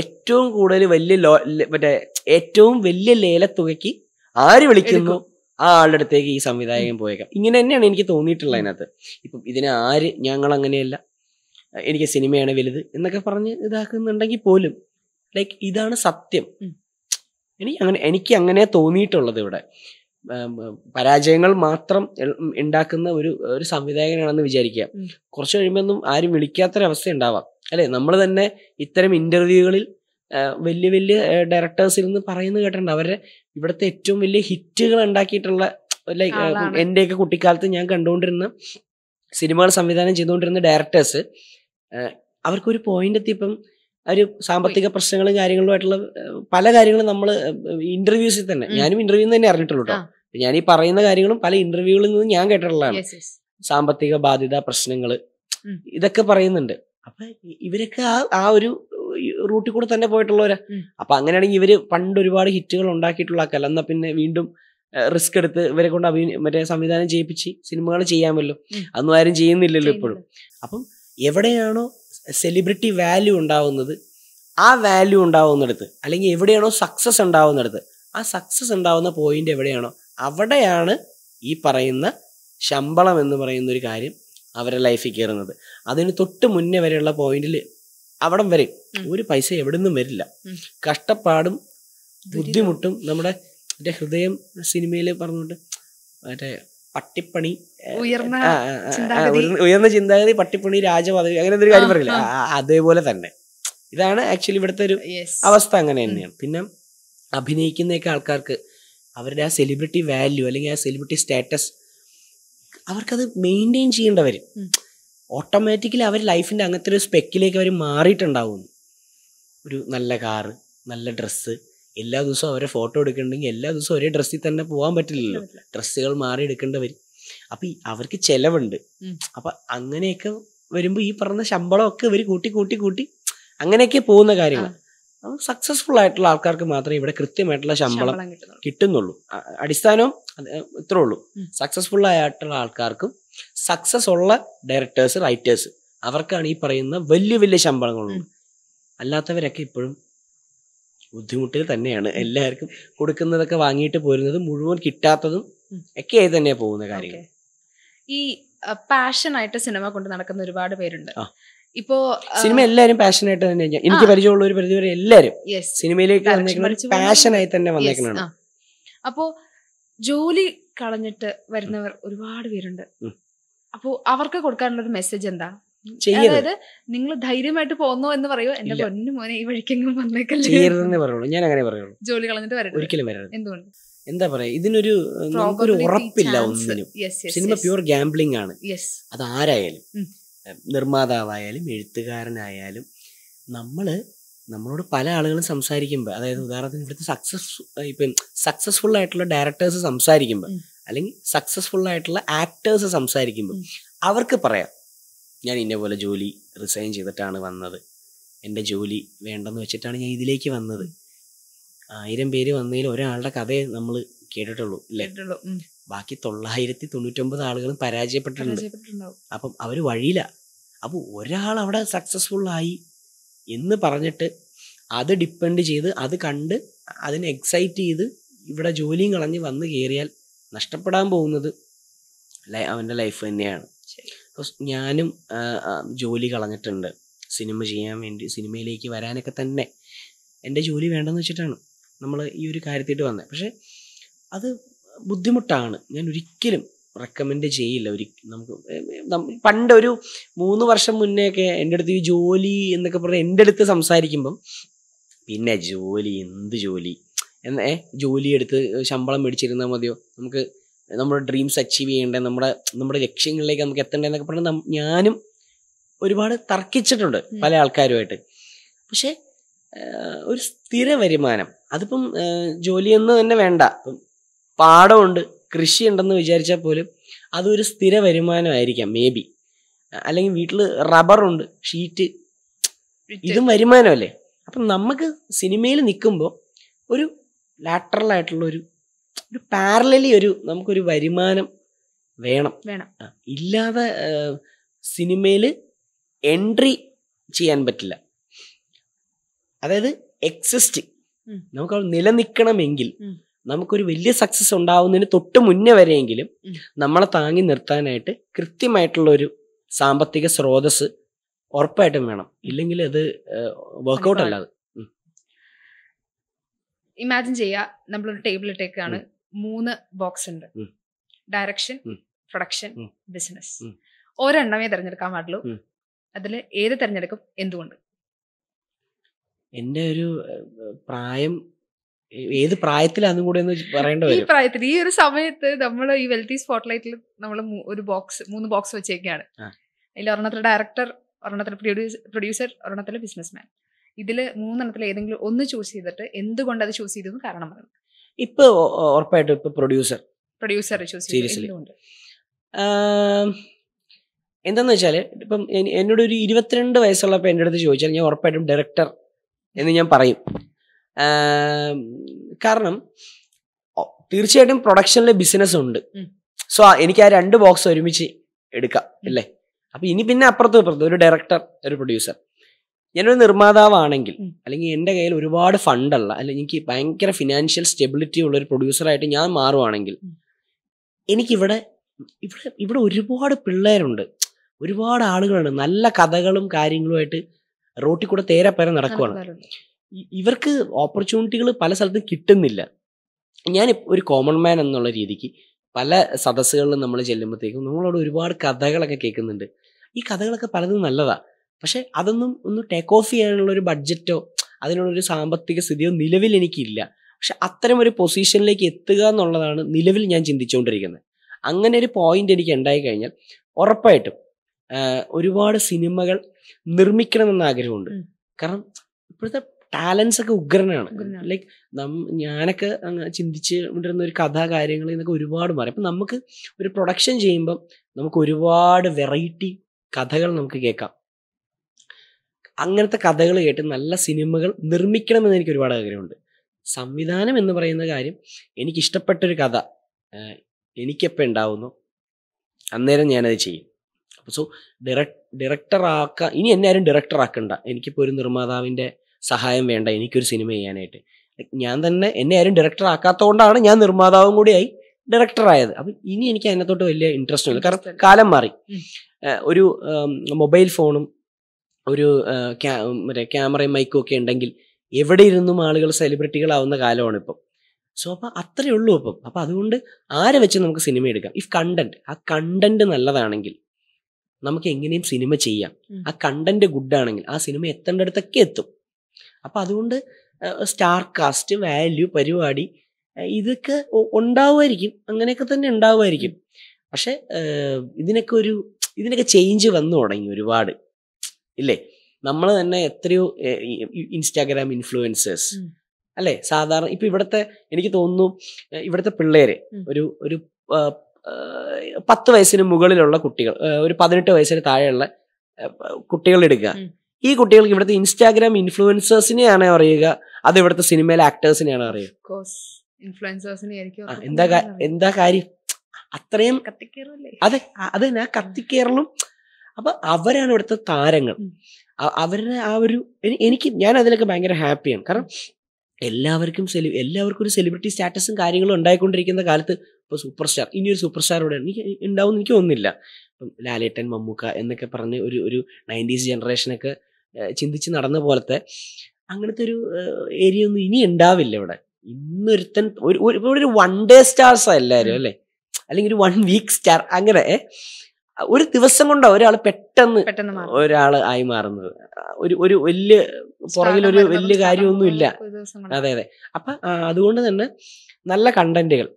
[SPEAKER 1] ഏറ്റവും കൂടുതൽ വലിയ ലോ മറ്റേ ഏറ്റവും വലിയ ലേലത്തുകയ്ക്ക് ആര് വിളിക്കുന്നു ആ ആളുടെ അടുത്തേക്ക് ഈ സംവിധായകൻ പോയേക്കാം ഇങ്ങനെ തന്നെയാണ് എനിക്ക് തോന്നിയിട്ടുള്ളത് അതിനകത്ത് ഇപ്പം ഇതിനെ ആര് ഞങ്ങൾ അങ്ങനെയല്ല എനിക്ക് സിനിമയാണ് വലുത് എന്നൊക്കെ പറഞ്ഞ് ഇതാക്കുന്നുണ്ടെങ്കിൽ പോലും ലൈക്ക് ഇതാണ് സത്യം എനിക്ക് അങ്ങനെ എനിക്ക് അങ്ങനെ തോന്നിയിട്ടുള്ളത് ഇവിടെ പരാജയങ്ങൾ മാത്രം ഉണ്ടാക്കുന്ന ഒരു ഒരു സംവിധായകനാണെന്ന് വിചാരിക്കുക കുറച്ച് കഴിയുമ്പോൾ ആരും വിളിക്കാത്തൊരവസ്ഥ ഉണ്ടാവാം അല്ലെ നമ്മൾ തന്നെ ഇത്തരം ഇന്റർവ്യൂകളിൽ വലിയ വലിയ ഡയറക്ടേഴ്സിൽ നിന്ന് പറയുന്നത് കേട്ടിട്ടുണ്ട് അവരുടെ ഇവിടുത്തെ ഏറ്റവും വലിയ ഹിറ്റുകൾ ഉണ്ടാക്കിയിട്ടുള്ള ലൈക്ക് എൻ്റെയൊക്കെ കുട്ടിക്കാലത്ത് ഞാൻ കണ്ടുകൊണ്ടിരുന്ന സിനിമകൾ സംവിധാനം ചെയ്തുകൊണ്ടിരുന്ന ഡയറക്ടേഴ്സ് അവർക്കൊരു പോയിന്റ് എത്തിയപ്പം ഒരു സാമ്പത്തിക പ്രശ്നങ്ങളും കാര്യങ്ങളുമായിട്ടുള്ള പല കാര്യങ്ങളും നമ്മൾ ഇന്റർവ്യൂസിൽ തന്നെ ഞാനും ഇന്റർവ്യൂന്ന് തന്നെ അറിഞ്ഞിട്ടുള്ളൂ കേട്ടോ ഞാൻ ഈ പറയുന്ന കാര്യങ്ങളും പല ഇന്റർവ്യൂകളിൽ നിന്ന് ഞാൻ കേട്ടിട്ടുള്ളതാണ് സാമ്പത്തിക ബാധ്യത പ്രശ്നങ്ങൾ ഇതൊക്കെ പറയുന്നുണ്ട് അപ്പൊ ഇവരൊക്കെ ആ ആ ഒരു റൂട്ടിൽ കൂടെ തന്നെ പോയിട്ടുള്ളവരാ അപ്പൊ അങ്ങനെയാണെങ്കിൽ ഇവര് പണ്ട് ഒരുപാട് ഹിറ്റുകൾ ഉണ്ടാക്കിയിട്ടുള്ള ആക്കല്ല എന്നാ പിന്നെ വീണ്ടും റിസ്ക് എടുത്ത് ഇവരെ കൊണ്ട് അഭി മറ്റേ സംവിധാനം ചെയ്യിപ്പിച്ച് സിനിമകൾ ചെയ്യാമല്ലോ അതൊന്നും ആരും ചെയ്യുന്നില്ലല്ലോ ഇപ്പോഴും അപ്പം എവിടെയാണോ സെലിബ്രിറ്റി വാല്യൂ ഉണ്ടാവുന്നത് ആ വാല്യൂ ഉണ്ടാവുന്നിടത്ത് അല്ലെങ്കിൽ എവിടെയാണോ സക്സസ് ഉണ്ടാവുന്നിടത്ത് ആ സക്സസ് ഉണ്ടാവുന്ന പോയിന്റ് എവിടെയാണോ അവിടെയാണ് ഈ പറയുന്ന ശമ്പളം എന്ന് പറയുന്ന ഒരു കാര്യം അവരെ ലൈഫിൽ കയറുന്നത് അതിന് തൊട്ട് മുന്നേ വരെയുള്ള പോയിന്റിൽ അവിടം വരെ ഒരു പൈസ എവിടെ നിന്നും വരില്ല കഷ്ടപ്പാടും ബുദ്ധിമുട്ടും നമ്മുടെ എൻ്റെ ഹൃദയം സിനിമയിൽ പറഞ്ഞുകൊണ്ട് മറ്റേ പട്ടിപ്പണി ഉയർന്ന ഉയർന്ന ചിന്താഗതി പട്ടിപ്പണി രാജപദവി അങ്ങനെ എന്തൊരു കാര്യം പറയില്ല അതേപോലെ തന്നെ ഇതാണ് ആക്ച്വലി ഇവിടുത്തെ ഒരു അവസ്ഥ അങ്ങനെ തന്നെയാണ് പിന്നെ അഭിനയിക്കുന്നൊക്കെ ആൾക്കാർക്ക് അവരുടെ ആ സെലിബ്രിറ്റി വാല്യൂ അല്ലെങ്കിൽ ആ സെലിബ്രിറ്റി സ്റ്റാറ്റസ് അവർക്കത് മെയിൻറ്റെയിൻ ചെയ്യേണ്ട ഓട്ടോമാറ്റിക്കലി അവർ ലൈഫിൻ്റെ അങ്ങനത്തെ ഒരു സ്പെക്കിലേക്ക് അവർ മാറിയിട്ടുണ്ടാവുന്നു ഒരു നല്ല കാറ് നല്ല ഡ്രസ്സ് എല്ലാ ദിവസവും അവരെ ഫോട്ടോ എടുക്കണമെങ്കിൽ എല്ലാ ദിവസവും ഒരേ ഡ്രസ്സിൽ തന്നെ പോകാൻ പറ്റില്ലല്ലോ ഡ്രസ്സുകൾ മാറി എടുക്കേണ്ടവർ അപ്പം അവർക്ക് ചിലവുണ്ട് അപ്പം അങ്ങനെയൊക്കെ വരുമ്പോൾ ഈ പറഞ്ഞ ശമ്പളമൊക്കെ ഇവർ കൂട്ടി കൂട്ടി കൂട്ടി അങ്ങനെയൊക്കെ പോകുന്ന കാര്യങ്ങൾ സക്സസ്ഫുൾ ആയിട്ടുള്ള ആൾക്കാർക്ക് മാത്രമേ ഇവിടെ കൃത്യമായിട്ടുള്ള ശമ്പളം കിട്ടുന്നുള്ളൂ അടിസ്ഥാനവും ഇത്രേ ഉള്ളൂ സക്സസ്ഫുൾ ആയിട്ടുള്ള ആൾക്കാർക്കും സക്സസ് ഉള്ള ഡയറക്ടേഴ്സ് റൈറ്റേഴ്സ് അവർക്കാണ് ഈ പറയുന്ന വലിയ വലിയ ശമ്പളങ്ങളുണ്ട് അല്ലാത്തവരൊക്കെ ഇപ്പോഴും ബുദ്ധിമുട്ടിൽ തന്നെയാണ് എല്ലാവർക്കും കൊടുക്കുന്നതൊക്കെ വാങ്ങിയിട്ട് പോരുന്നത് മുഴുവൻ കിട്ടാത്തതും ഒക്കെ ആയി തന്നെ പോകുന്ന കാര്യങ്ങൾ
[SPEAKER 2] ഈ പാഷനായിട്ട് സിനിമ കൊണ്ട് നടക്കുന്ന ഒരുപാട് പേരുണ്ട് ഇപ്പോ സിനിമ
[SPEAKER 1] എല്ലാവരും പാഷനായിട്ട് തന്നെ എനിക്ക് പരിചയമുള്ള ഒരു പരിധി വരെ എല്ലാരും സിനിമയിലേക്ക് പാഷനായി തന്നെ വന്നേക്കണം
[SPEAKER 2] അപ്പോ ജോലി കളഞ്ഞിട്ട് വരുന്നവർ ഒരുപാട് പേരുണ്ട് അപ്പോൾ അവർക്ക് കൊടുക്കാനുള്ള ഒരു മെസ്സേജ് എന്താ അതായത് നിങ്ങൾ ധൈര്യമായിട്ട് പോന്നോ എന്ന് പറയുമോ എന്റെ പൊന്നു മോനെ ഈ വഴിക്കെങ്കിലും വന്നേക്കല്ലേ ഞാൻ അങ്ങനെ പറയുള്ളൂ ജോലി കളഞ്ഞിട്ട് വരരുത് ഒരിക്കലും വരരുത് എന്തുകൊണ്ട്
[SPEAKER 1] എന്താ പറയാ ഇതിനൊരു നമുക്കൊരു ഉറപ്പില്ല ഒന്നിനും സിനിമ പ്യൂർ ഗാംബ്ലിംഗ് ആണ് അത് ആരായാലും നിർമ്മാതാവായാലും എഴുത്തുകാരനായാലും നമ്മള് നമ്മളോട് പല ആളുകളും സംസാരിക്കുമ്പോൾ അതായത് ഉദാഹരണത്തിന് ഇവിടുത്തെ സക്സസ് ഇപ്പം സക്സസ്ഫുൾ ആയിട്ടുള്ള ഡയറക്ടേഴ്സ് സംസാരിക്കുമ്പോൾ അല്ലെങ്കിൽ സക്സസ്ഫുൾ ആയിട്ടുള്ള ആക്ടേഴ്സ് സംസാരിക്കുമ്പോൾ അവർക്ക് പറയാം ഞാൻ ഇന്ന പോലെ ജോലി റിസൈൻ ചെയ്തിട്ടാണ് വന്നത് എൻ്റെ ജോലി വേണ്ടെന്ന് വെച്ചിട്ടാണ് ഞാൻ ഇതിലേക്ക് വന്നത് ആയിരം പേര് വന്നതിൽ ഒരാളുടെ കഥയെ നമ്മൾ കേട്ടിട്ടുള്ളൂ അല്ലേ ബാക്കി തൊള്ളായിരത്തി തൊണ്ണൂറ്റൊമ്പത് ആളുകളും പരാജയപ്പെട്ടിട്ടുണ്ട് അപ്പം അവർ വഴിയില്ല അപ്പോൾ ഒരാൾ അവിടെ സക്സസ്ഫുൾ ആയി എന്ന് പറഞ്ഞിട്ട് അത് ഡിപ്പെൻഡ് ചെയ്ത് അത് കണ്ട് അതിനെ എക്സൈറ്റ് ചെയ്ത് ഇവിടെ ജോലിയും കളഞ്ഞ് വന്ന് കയറിയാൽ നഷ്ടപ്പെടാൻ പോകുന്നത് അവൻ്റെ ലൈഫ് തന്നെയാണ് അപ്പോൾ ഞാനും ജോലി കളഞ്ഞിട്ടുണ്ട് സിനിമ ചെയ്യാൻ വേണ്ടി സിനിമയിലേക്ക് വരാനൊക്കെ തന്നെ എൻ്റെ ജോലി വേണ്ടെന്ന് വെച്ചിട്ടാണ് നമ്മൾ ഈ ഒരു കാര്യത്തിട്ട് വന്നത് പക്ഷേ അത് ബുദ്ധിമുട്ടാണ് ഞാൻ ഒരിക്കലും റെക്കമെൻഡ് ചെയ്യില്ല ഒരു നമുക്ക് പണ്ടൊരു മൂന്ന് വർഷം മുന്നേ ഒക്കെ എൻ്റെ അടുത്ത് ഈ ജോലി എന്നൊക്കെ പറഞ്ഞ് എൻ്റെ അടുത്ത് സംസാരിക്കുമ്പം പിന്നെ ജോലി എന്ത് ജോലി ഏ ജോലി എടുത്ത് ശമ്പളം മേടിച്ചിരുന്നാൽ മതിയോ നമുക്ക് നമ്മുടെ ഡ്രീംസ് അച്ചീവ് ചെയ്യണ്ടേ നമ്മുടെ നമ്മുടെ ലക്ഷ്യങ്ങളിലേക്ക് നമുക്ക് എത്തണ്ടേ എന്നൊക്കെ പറഞ്ഞ് ഞാനും ഒരുപാട് തർക്കിച്ചിട്ടുണ്ട് പല ആൾക്കാരുമായിട്ട് പക്ഷേ ഒരു സ്ഥിര വരുമാനം അതിപ്പം ജോലിയൊന്നും തന്നെ വേണ്ട ഇപ്പം പാടമുണ്ട് കൃഷി ഉണ്ടെന്ന് വിചാരിച്ചാൽ പോലും അതൊരു സ്ഥിര വരുമാനമായിരിക്കാം മേ ബി അല്ലെങ്കിൽ വീട്ടിൽ റബ്ബറുണ്ട് ഷീറ്റ് ഇതും വരുമാനമല്ലേ അപ്പം നമുക്ക് സിനിമയിൽ നിൽക്കുമ്പോൾ ഒരു ലാറ്ററലായിട്ടുള്ള ഒരു ഒരു പാരലലി ഒരു നമുക്കൊരു വരുമാനം വേണം വേണം ഇല്ലാതെ സിനിമയിൽ എൻട്രി ചെയ്യാൻ പറ്റില്ല അതായത് എക്സിസ്റ്റ് നമുക്ക് നിലനിൽക്കണമെങ്കിൽ നമുക്കൊരു വലിയ സക്സസ് ഉണ്ടാവുന്നതിന് തൊട്ട് മുന്നേ വരെയെങ്കിലും നമ്മളെ താങ്ങി നിർത്താനായിട്ട് കൃത്യമായിട്ടുള്ള ഒരു സാമ്പത്തിക സ്രോതസ് ഉറപ്പായിട്ടും വേണം ഇല്ലെങ്കിൽ അത് വർക്ക്ഔട്ട് അല്ല അത്
[SPEAKER 2] ഇമാജിൻ ചെയ്യുക നമ്മളൊരു ടേബിൾ ഇട്ടേക്കാണ് മൂന്ന് ബോക്സ് ഉണ്ട് ഡയറക്ഷൻ പ്രൊഡക്ഷൻ ബിസിനസ് ഒരെണ്ണമേ തിരഞ്ഞെടുക്കാൻ പാടുള്ളൂ അതിൽ ഏത് തിരഞ്ഞെടുക്കും എന്തുകൊണ്ട്
[SPEAKER 1] എൻ്റെ ഒരു പ്രായം ഏത് പ്രായത്തിലാണ് കൂടെ ഒന്ന് പറയേണ്ട ഈ
[SPEAKER 2] പ്രായത്തിൽ ഈ ഒരു സമയത്ത് നമ്മൾ ഈ വെൽത്തി സ്പോട്ട്ലൈറ്റിൽ നമ്മൾ ഒരു ബോക്സ് മൂന്ന് ബോക്സ് വെച്ചേക്കാണ് അതിൽ ഒരെണ്ണത്തിൽ ഡയറക്ടർ ഒരെണ്ണത്തിൽ പ്രൊഡ്യൂസർ ഒരെണ്ണത്തിൽ ബിസിനസ്മാൻ ഇതിൽ മൂന്നെണ്ണത്തിൽ ഏതെങ്കിലും ഒന്ന് ചൂസ് ചെയ്തിട്ട് എന്തുകൊണ്ട് അത് ചൂസ് ചെയ്തെന്ന്
[SPEAKER 1] കാരണം പറയുന്നത് ഇപ്പൊ ഉറപ്പായിട്ടും ഇപ്പൊ പ്രൊഡ്യൂസർ പ്രൊഡ്യൂസർ ചൂസ് ചെയ്തിട്ടുണ്ട് എന്താന്ന് വെച്ചാല് ഇപ്പം എന്നോട് ഒരു ഇരുപത്തിരണ്ട് വയസ്സുള്ളപ്പോ എൻ്റെ അടുത്ത് ചോദിച്ചാൽ ഞാൻ ഉറപ്പായിട്ടും ഡയറക്ടർ എന്ന് ഞാൻ പറയും കാരണം തീർച്ചയായിട്ടും പ്രൊഡക്ഷനിൽ ബിസിനസ് ഉണ്ട് സോ എനിക്ക് ആ രണ്ട് ബോക്സ് ഒരുമിച്ച് എടുക്കാം അല്ലേ അപ്പൊ ഇനി പിന്നെ അപ്പുറത്ത് ഇപ്പുറത്തും ഒരു ഡയറക്ടർ ഒരു പ്രൊഡ്യൂസർ ഞാനൊരു നിർമ്മാതാവാണെങ്കിൽ അല്ലെങ്കിൽ എൻ്റെ കയ്യിൽ ഒരുപാട് ഫണ്ടല്ല അല്ലെങ്കിൽ എനിക്ക് ഭയങ്കര ഫിനാൻഷ്യൽ സ്റ്റെബിലിറ്റി ഉള്ള ഒരു പ്രൊഡ്യൂസറായിട്ട് ഞാൻ മാറുവാണെങ്കിൽ എനിക്കിവിടെ ഇവിടെ ഇവിടെ ഒരുപാട് പിള്ളേരുണ്ട് ഒരുപാട് ആളുകളുണ്ട് നല്ല കഥകളും കാര്യങ്ങളുമായിട്ട് റോട്ടിൽ കൂടെ തേരെ പേരെ നടക്കുവാണ് ഇവർക്ക് ഓപ്പർച്യൂണിറ്റികൾ പല സ്ഥലത്തും കിട്ടുന്നില്ല ഞാൻ ഒരു കോമൺ മാൻ എന്നുള്ള രീതിക്ക് പല സദസ്സുകളിലും നമ്മൾ ചെല്ലുമ്പോഴത്തേക്കും നമ്മളോട് ഒരുപാട് കഥകളൊക്കെ കേൾക്കുന്നുണ്ട് ഈ കഥകളൊക്കെ പലതും നല്ലതാണ് പക്ഷെ അതൊന്നും ഒന്ന് ടേക്ക് ഓഫ് ചെയ്യാനുള്ള ഒരു ബഡ്ജറ്റോ അതിനുള്ളൊരു സാമ്പത്തിക സ്ഥിതിയോ നിലവിൽ എനിക്കില്ല പക്ഷെ അത്തരം ഒരു പൊസിഷനിലേക്ക് എത്തുക എന്നുള്ളതാണ് നിലവിൽ ഞാൻ ചിന്തിച്ചുകൊണ്ടിരിക്കുന്നത് അങ്ങനെ ഒരു പോയിന്റ് എനിക്ക് ഉണ്ടായി കഴിഞ്ഞാൽ ഉറപ്പായിട്ടും ഒരുപാട് സിനിമകൾ നിർമ്മിക്കണമെന്ന ആഗ്രഹമുണ്ട് കാരണം ഇപ്പോഴത്തെ ടാലൻസ് ഒക്കെ ഉഗ്രനാണ് ലൈക്ക് ഞാനൊക്കെ ചിന്തിച്ച് കൊണ്ടിരുന്ന ഒരു കഥ കാര്യങ്ങൾ എന്നൊക്കെ ഒരുപാട് മാറി അപ്പം നമുക്ക് ഒരു പ്രൊഡക്ഷൻ ചെയ്യുമ്പം നമുക്ക് ഒരുപാട് വെറൈറ്റി കഥകൾ നമുക്ക് കേൾക്കാം അങ്ങനത്തെ കഥകൾ കേട്ട് നല്ല സിനിമകൾ നിർമ്മിക്കണമെന്ന് എനിക്ക് ഒരുപാട് ആഗ്രഹമുണ്ട് സംവിധാനം എന്ന് പറയുന്ന കാര്യം എനിക്ക് കഥ എനിക്കെപ്പോൾ ഉണ്ടാവുന്നു അന്നേരം ഞാനത് ചെയ്യും അപ്പോൾ സോ ഡയറക്ട് ഡയറക്ടറാക്ക ഇനി എന്നെ ആരും ഡയറക്ടറാക്കണ്ട എനിക്കിപ്പോൾ ഒരു നിർമ്മാതാവിൻ്റെ സഹായം വേണ്ട എനിക്കൊരു സിനിമ ചെയ്യാനായിട്ട് ഞാൻ തന്നെ എന്നെ ആരും ഡയറക്ടർ ആക്കാത്തതുകൊണ്ടാണ് ഞാൻ നിർമ്മാതാവും കൂടിയായി ഡയറക്ടറായത് അപ്പം ഇനി എനിക്ക് അതിനകത്തോട്ട് വലിയ ഇൻട്രസ്റ്റ് ഇല്ല കാരണം കാലം മാറി ഒരു മൊബൈൽ ഫോണും ഒരു മറ്റേ ക്യാമറയും മൈക്കും ഒക്കെ ഉണ്ടെങ്കിൽ എവിടെ ഇരുന്നും ആളുകൾ സെലിബ്രിറ്റികളാവുന്ന കാലമാണ് ഇപ്പം സോ അപ്പം അത്രയേ ഉള്ളൂ ഇപ്പം അപ്പം അതുകൊണ്ട് ആരെ വെച്ച് നമുക്ക് സിനിമ എടുക്കാം ഇഫ് കണ്ടന്റ് ആ കണ്ടന്റ് നല്ലതാണെങ്കിൽ നമുക്ക് എങ്ങനെയും സിനിമ ചെയ്യാം ആ കണ്ടന്റ് ഗുഡ് ആണെങ്കിൽ ആ സിനിമ എത്തേണ്ടടുത്തൊക്കെ എത്തും അപ്പം അതുകൊണ്ട് സ്റ്റാർ കാസ്റ്റ് വാല്യൂ പരിപാടി ഇതൊക്കെ ഉണ്ടാവുമായിരിക്കും അങ്ങനെയൊക്കെ തന്നെ ഉണ്ടാവുമായിരിക്കും പക്ഷെ ഇതിനൊക്കെ ഒരു ഇതിനൊക്കെ ചേഞ്ച് വന്നു തുടങ്ങി ഒരുപാട് ഇല്ലേ നമ്മൾ തന്നെ എത്രയോ ഇൻസ്റ്റാഗ്രാം ഇൻഫ്ലുവൻസേഴ്സ് അല്ലേ സാധാരണ ഇപ്പം ഇവിടുത്തെ എനിക്ക് തോന്നുന്നു ഇവിടുത്തെ പിള്ളേര് ഒരു ഒരു പത്ത് വയസ്സിന് മുകളിലുള്ള കുട്ടികൾ ഒരു പതിനെട്ട് വയസ്സിന് താഴെയുള്ള കുട്ടികളെടുക്കുക ഈ കുട്ടികൾക്ക് ഇവിടുത്തെ ഇൻസ്റ്റാഗ്രാം ഇൻഫ്ലുവൻസേഴ്സിനെയാണ് അറിയുക അത് ഇവിടുത്തെ സിനിമയിലെ ആക്ടേഴ്സിനെയാണ് അറിയുക എന്താ എന്താ കാര്യം അത്രയും അതെ അതെ ഞാൻ കത്തിക്കേറലും അപ്പൊ അവരാണ് ഇവിടുത്തെ താരങ്ങൾ അവരുടെ ആ ഒരു എനിക്ക് ഞാൻ അതിലൊക്കെ ഭയങ്കര ഹാപ്പിയാണ് കാരണം എല്ലാവർക്കും സെലി എല്ലാവർക്കും ഒരു സെലിബ്രിറ്റി സ്റ്റാറ്റസും കാര്യങ്ങളും ഉണ്ടായിക്കൊണ്ടിരിക്കുന്ന കാലത്ത് ഇപ്പൊ സൂപ്പർ സ്റ്റാർ ഇനിയൊരു സൂപ്പർ സ്റ്റാർ ഇവിടെ എനിക്ക് ഉണ്ടാവും എനിക്ക് ഒന്നില്ല ലാലേട്ടൻ മമ്മൂക്ക എന്നൊക്കെ പറഞ്ഞ് ഒരു ഒരു നയൻറ്റീസ് ജനറേഷനൊക്കെ ചിന്തിച്ച് നടന്ന പോലത്തെ അങ്ങനത്തെ ഒരു ഏരിയ ഒന്നും ഇനി ഉണ്ടാവില്ല ഇവിടെ ഇന്നൊരുത്തൻ ഒരു ഒരു വൺ ഡേ സ്റ്റാർസ് എല്ലാവരും അല്ലേ അല്ലെങ്കിൽ ഒരു വൺ വീക്ക് സ്റ്റാർ അങ്ങനെ ഒരു ദിവസം കൊണ്ടോ ഒരാൾ പെട്ടെന്ന് പെട്ടെന്ന് ഒരാൾ ആയി മാറുന്നത് ഒരു ഒരു വലിയ പുറകിലൊരു വലിയ ഇല്ല അതെ അതെ അപ്പൊ അതുകൊണ്ട് തന്നെ നല്ല കണ്ടന്റുകൾ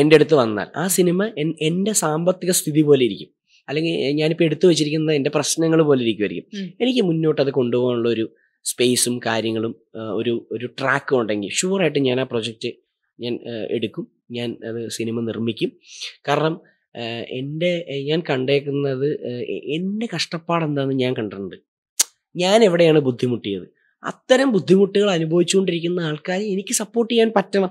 [SPEAKER 1] എൻ്റെ അടുത്ത് വന്നാൽ ആ സിനിമ എൻ്റെ സാമ്പത്തിക സ്ഥിതി പോലെ ഇരിക്കും അല്ലെങ്കിൽ ഞാനിപ്പോൾ എടുത്തു വെച്ചിരിക്കുന്നത് എൻ്റെ പ്രശ്നങ്ങൾ പോലെ ഇരിക്കുമായിരിക്കും എനിക്ക് മുന്നോട്ട് അത് കൊണ്ടുപോകാനുള്ള ഒരു സ്പേസും കാര്യങ്ങളും ഒരു ഒരു ട്രാക്കും ഉണ്ടെങ്കിൽ ഷുവറായിട്ട് ഞാൻ ആ പ്രൊജക്റ്റ് ഞാൻ എടുക്കും ഞാൻ അത് സിനിമ നിർമ്മിക്കും കാരണം എൻ്റെ ഞാൻ കണ്ടേക്കുന്നത് എൻ്റെ കഷ്ടപ്പാടെന്താണെന്ന് എന്താണെന്ന് ഞാൻ കണ്ടിട്ടുണ്ട് ഞാൻ എവിടെയാണ് ബുദ്ധിമുട്ടിയത് അത്തരം ബുദ്ധിമുട്ടുകൾ അനുഭവിച്ചുകൊണ്ടിരിക്കുന്ന ആൾക്കാരെ എനിക്ക് സപ്പോർട്ട് ചെയ്യാൻ പറ്റണം